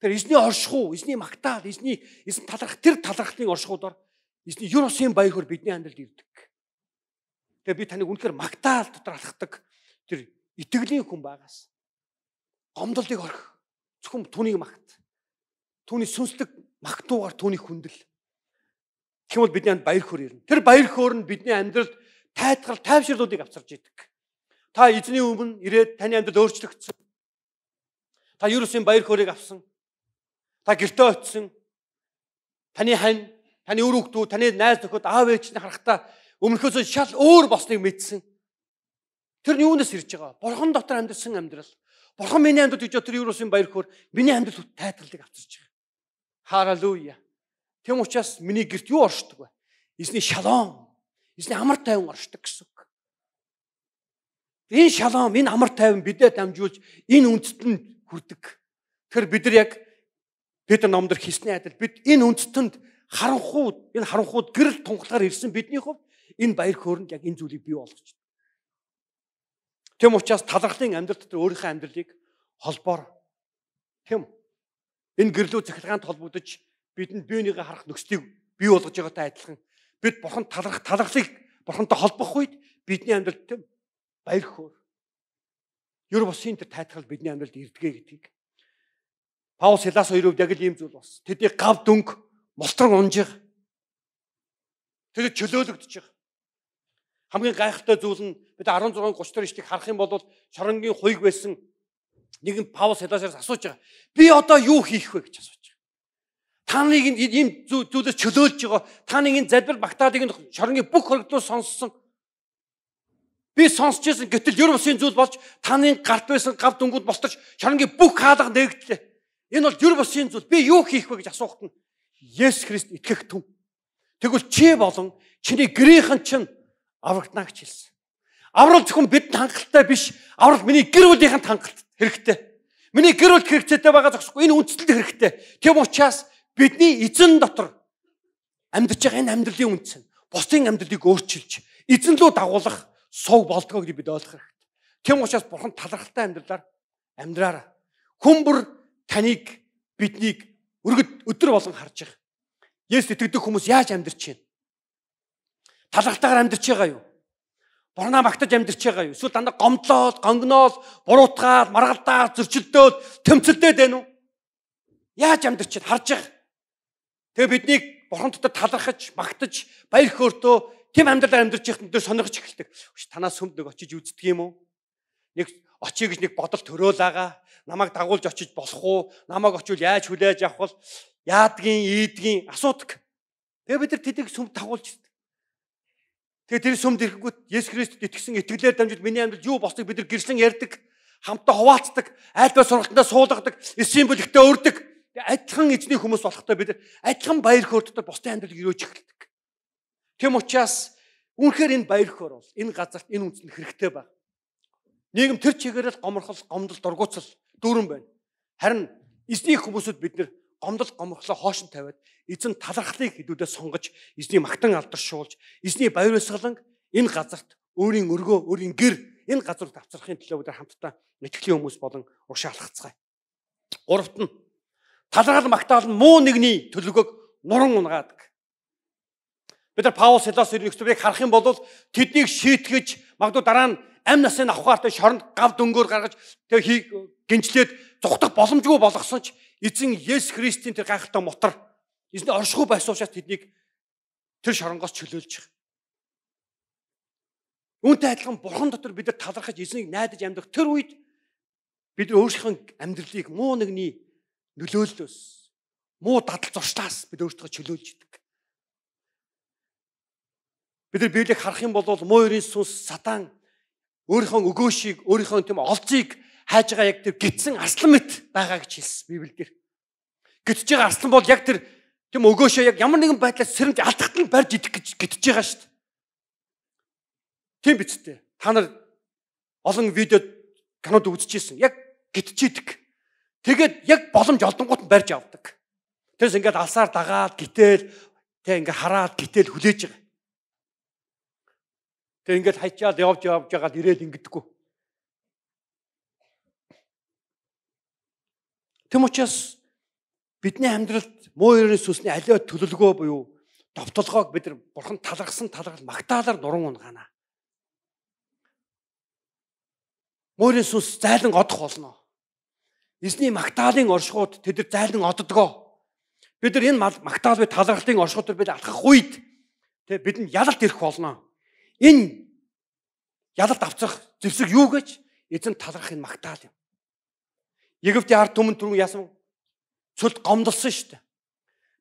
Тэр эзний оршихуй, эзний магтаал, эзний эзэн талархах тэр талархлын оршихуудаар эзний Ерөсийн баяр хөөр бидний амьдралд ирдэг. Тэгээ би таныг үнэхээр магтаал дотор алхдаг тэр итгэлийн хүн байгаас гомдлыг орхих, зөвхөн түүнийг магт. Түүний сүнслэг магтуугаар түүнийг хүндэл. Тэгэх юм бол бидний ханд баяр хөөр ирнэ. Тэр баяр хөөр нь бидний амьдралд тайтгал тайвширлуудыг авчирч идэг. Та эзний өмнө ирээд таны амьдрал өөрчлөгдсөн. Та юусын баяр хөөргийг авсан. Та гэртээ очисон. Таны хань, таны үр хүүхдүүд, таны найз нөхөд, аав ээжний харахтаа өмнөхөөс шал өөр босныг мэдсэн. Тэр нь юунаас ирж байгаа? Бурхан дотор амьдсан амьдрал. Бурхан миний амьдрал гэж тэр юусын баяр хөөр, миний амьдрал тайтгалыг авчирч Халелуя. Тэм учраас миний гэрт юу оршдог вэ? Эзний шалом. Эзний амар тайван оршдог гэсэн үг. Энэ шалом, энэ амар тайван бидэд дамжуулж энэ үндэстэнд хүрдэг. Тэгэхээр бид нар яг Петр номдор хийсний адил бид энэ үндэстэнд харанхууд, энэ харанхууд гэрэл тунхлахаар ирсэн бидний хувьд энэ баяр хөөрөнд яг энэ зүйлийг бий болгож байна. Тэм учраас талархлын амьдрал дотор өөрийнхөө амьдралыг холбоор. Тэм. Энэ гэрлүү цахилгаанд холбогдож бидэнд биенийгээ харах нөхцөлийг бий болгож байгаатай адилхан бид бурханд талрах талралыг бурхантай холбох үед бидний амьдралд баяр хөөр. Ер босын тэр тайтгал бидний амьдралд ирдгээ гэдгийг. Паул Силас хоёрууд яг л ийм зүйл болсон. Тэдний гав дүнг молтрон унжиг. Тэд чөлөөлөгдөж байгаа. Хамгийн гайхалтай зүйл нь бид 16 30 дээр иштийг харах юм бол шоронгийн хуйг байсан нэг нь Паул Силасаас асууж байгаа. Би одоо юу хийх вэ гэж асууж байгаа. Та нарыг ийм зүйлээс чөлөөлж байгаа. Та нарыг залбир багтаадыг шоронгийн бүх хоригдлоос сонссон. Би сонсч байсан гэтэл ер бусын зүйл болж таны гарт байсан гав дүнгууд босдож шоронгийн бүх хаалга нэгдлээ. Энэ бол ер бусын зүйл. Би юу хийх вэ гэж асуухт нь Есүс Христ итгэх түн. Тэгвэл чи болон чиний гэрийнхэн чинь аврагтана гэж хэлсэн. Аврал зөвхөн бид хангалттай биш. Аврал миний гэр бүлийнхэн хангалттай хэрэгтэй. Миний гэр бүл хэрэгцээтэй байгаа зохисгүй энэ үндсэлд хэрэгтэй. Тэм учраас бидний эзэн дотор амьдж байгаа энэ амьдралын үндс нь бусдын амьдралыг өөрчилж эзэн рүү дагуулах сув болдгоо гэж бид ойлгох хэрэгтэй. Тэм учраас бурхан талархалтай амьдралаар амьдраарай. Хүн бүр таныг биднийг өргөд өдөр болон харж байгаа. Есүс итгэдэг хүмүүс яаж амьдарч байна? Талархтайгаар амьдарч байгаа юу? Бурнаа магтаж амьдарч байгаа юу? Эсвэл дандаа гомдлоод, гонгноол, буруутгаад, маргалдаад, зөрчилдөөд, тэмцэлдээд байна уу? Яаж амьдарч чад харж байгаа. Тэгээ биднийг бурхан дотор талархаж, магтаж, баяр хөөртөө тэм амьдралаар амьдарч яхад дээр сонирхож эхэлдэг. Үш танаас сүмд нэг очиж үздэг юм уу? Нэг очие гэж нэг бодол төрөөлаага. Намайг дагуулж очиж болох уу? Намайг очивол яаж хүлээж авах вэ? Яадгийн, ийдгийн асуудаг. Тэгээ бид нар тэдийг сүмд дагуулж Тэгээ тэр сүмд ирэхгүйт Есүс Христэд итгэсэн итгэлээр дамжиж миний амьдралд юу босныг бид нар гэрчлэн ярьдаг, хамтдаа хуваалцдаг, айлбар сургалтандаа суулгадаг, эсийн бүлэгтээ өрдөг. Адилхан эзний хүмүүс болохдоо бид нар адилхан баяр хөөрдөд бусдын амьдралыг өрөөж эхэлдэг. Тэм учраас үнэхээр энэ баяр хөөр бол энэ газарт энэ үндэс нь хэрэгтэй байна. Нийгэм тэр чигээрэл гоморхол, гомдол, дургуутсал дүүрэн байна. Харин эзний хүмүүсүүд бид нар гомдол гомхлоо хоошин тавиад эзэн талархлыг хэдүүдээ сонгож эзний магтан алдаршуулж эзний баяр ёсголон энэ газарт өөрийн өргөө өөрийн гэр энэ газарт авчрахын төлөө бид хамтдаа мэтгэлийн хүмүүс болон уушаа алхацгаая. Гуравт нь талархал магтаал нь муу нэгний төлөвөг нуран унгаадаг. Бид нар Паул Силас ирнэгчдийг харах юм бол тэднийг шийтгэж магадгүй дараа нь амь насны авахаартай шоронд гав дөнгөөр гаргаж тэг гинжлээд зүхтах боломжгүй болгосон ч эзэн Есүс Христийн тэр гайхалтай мотор эзний оршихуй байсан учраас тэднийг тэр шоронгоос чөлөөлж байгаа. Үүнтэй адилхан бурхан дотор бид нар талархаж эзнийг найдаж амьдрах тэр үед бид өөрсдийнхөө амьдралыг муу нэгний нөлөөллөөс муу дадал зуршлаас бид өөрсдөө чөлөөлж идэг. Бид нар Библийг харах юм бол муу ерийн сүнс сатан өөрийнхөө өгөөшийг өөрийнхөө тийм олзыг хайж байгаа яг тэр гитсэн аслан мэт байгаа гэж хэлсэн Библиэл дээр. Гитж байгаа аслан бол яг тэр тийм өгөөшөө яг ямар нэгэн байдлаар сэрэмж алдахт нь барьж идэх гэж гитж байгаа шүү дээ. Тийм биз дээ. Та нар олон видеод кинод үзчихсэн. Яг гитж идэх. Тэгээд яг боломж олдонгууд нь барьж авдаг. Тэрс ингээд алсаар дагаад гитэл тэг ингээд хараад гитэл хүлээж байгаа. Тэг ингээд хайчаад явж явж байгаад ирээл ингэдэггүй. Тэм учраас бидний амьдралд муу ерэн сүсний аливаа төлөвлөгөө буюу довтолгоог бид нар бурхан талархсан талархал магтаалаар дуран унгана. Мөрийн сүнс зайлан одох болно. Эзний магтаалын оршихууд тэд нар зайлан оддгоо. Бид нар энэ магтаал бай талархлын оршихууд бид алхах үед тэг бид нь ялалт ирэх болно. Энэ ялалт авцрах зэвсэг юу гэж эзэн талархах энэ магтаал юм. Египтийн ард түмэн түрүү яасан цөлд гомдолсон шүү дээ.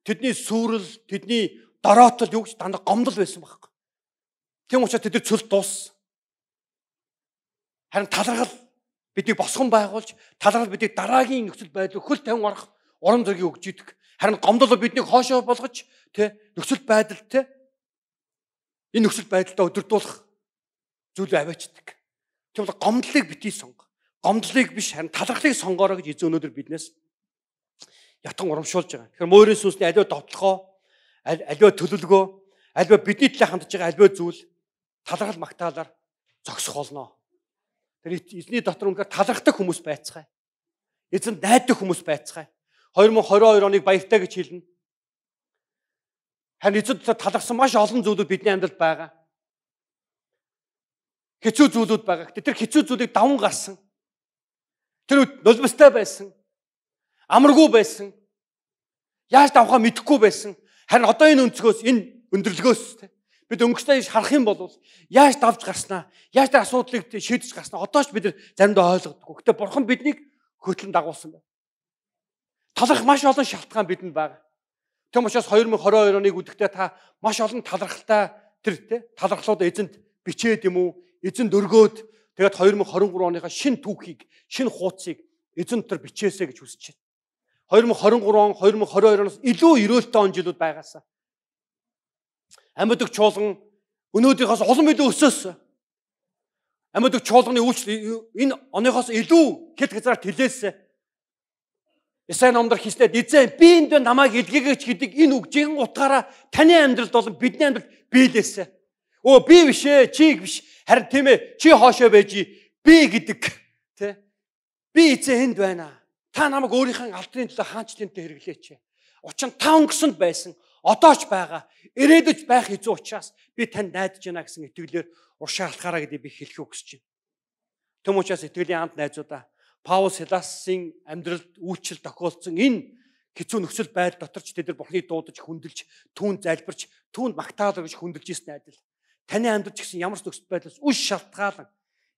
Тэдний сүрэл, тэдний дороотол юу гэж дандаа гомдол байсан байхгүй. Тийм учраас тэд цөлд дууссан. Харин талархал бидний босгон байгуулж, талархал бидний дараагийн нөхцөл байдлыг хөл тавин орох урам зориг өгч идэг. Харин гомдол биднийг хоошоо болгож, тэ нөхцөл байдал тэ энэ нөхцөл байдалтай өдөрдуулах зүйл аваачдаг. Тийм бол гомдлыг битгий сонго гомдлыг биш харин талархлыг сонгоорой гэж эзэн өнөөдөр биднээс ятан урамшуулж байгаа. Тэгэхээр мөөрийн сүнсний аливаа довтлогоо, аливаа төлөвлөгөө, аливаа бидний төлөө хандж байгаа аливаа зүйл талархал магтаалаар зогсох болно. Тэр эзний дотор үнэхээр талархдаг хүмүүс байцгаая. Эзэн найддаг хүмүүс байцгаая. 2022 оныг баяртай гэж хэлнэ. Харин эзэн дотор талархсан маш олон зүйлүүд бидний амьдралд байгаа. Хэцүү зүйлүүд байгаа. Гэтэ тэр хэцүү зүйлийг даван гарсан Тэр үед нулимстай байсан. Амаргүй байсан. Яаж давхаа мэдэхгүй байсан. Харин одоо энэ өнцгөөс энэ өндөрлгөөс бид өнгөстэй харах юм бол яаж давж гарснаа, яаж тэр асуудлыг шийдэж гарснаа одоо ч бид нар заримдаа ойлгодоггүй. Гэтэ бурхан биднийг хөтлөн дагуулсан байна. Талах маш олон шалтгаан бидэнд байна. Тэм учраас 2022 оныг үдэгтээ та маш олон талархалтай тэр тэ талархлууд эзэнд бичээд юм уу, эзэнд өргөөд Тэгээд 2023 оныхаа шин түүхийг, шин хуудсыг эзэн дотор бичээсэй гэж хүсэж байна. 2023 он, 2022 оноос илүү өрөөлтэй он жилүүд байгаасаа. Амьд өг чуулган өнөөдийнхоос олон илүү өсөөсөн. Амьд өг чуулганы үйлчлэл энэ оныхоос илүү хэд хязгаар тэлээсэй. Исай номдор хэлснээр эзэн би энд намайг илгээгч гэдэг энэ үгжийн утгаараа таны амьдралд болон бидний амьдралд биелээсэ. Өө би биш ээ, чи биш. Харин тийм ээ чи хоошоо байж би гэдэг тий би эзэн энд байна. Та намайг өөрийнхөө алдрын төлөө хаанчлэнтэй хэрэглээч. 35 гэсэнд байсан. Одоо ч байгаа. Ирээдүйд байх хэзүү учраас би танд найдаж байна гэсэн итгэлээр уршаалтахаараа гэдэг би хэлхийг хүсэж байна. Тэм учраас итгэлийн хамт найзуудаа Паул Силасын амьдралд үйлчлэл тохиолдсон энэ хэцүү нөхцөл байдал дотор ч тэд нар Бурхны дуудаж хүндэлж, түүнд залбирч, түүнд магтаалж хүндэлж ирсэн адил Таны амьдрал ч гэсэн ямар ч нөхцөл байдлаас үл шалтгаалan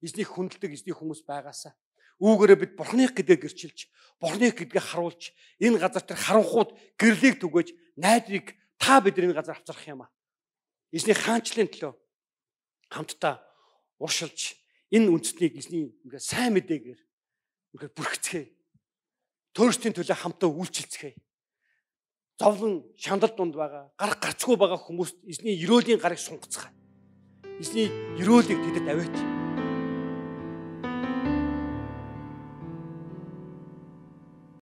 эзнийг хүндэлдэг эзний хүмүүс байгаасаа үүгээрээ бид бурхных гэдгээ гэрчилж, бурхных гэдгээ харуулж, энэ газар тэр харанхууд гэрлийг түгэж, найдрыг та бидний газар авчрах юм аа. Эзний хаанчлалын төлөө хамтдаа уршилж энэ үндэстнийг эзний ингээ сайн мэдээгээр ингээ бүрхцгээе. Төрөстийн төлөө хамтдаа үйлчилцгээе. Зовлон шандал дунд байгаа, гарах гарцгүй байгаа хүмүүст эзний ерөөлийн гарыг сунгацгаа эзний ерөөлийг тэдэд аваач.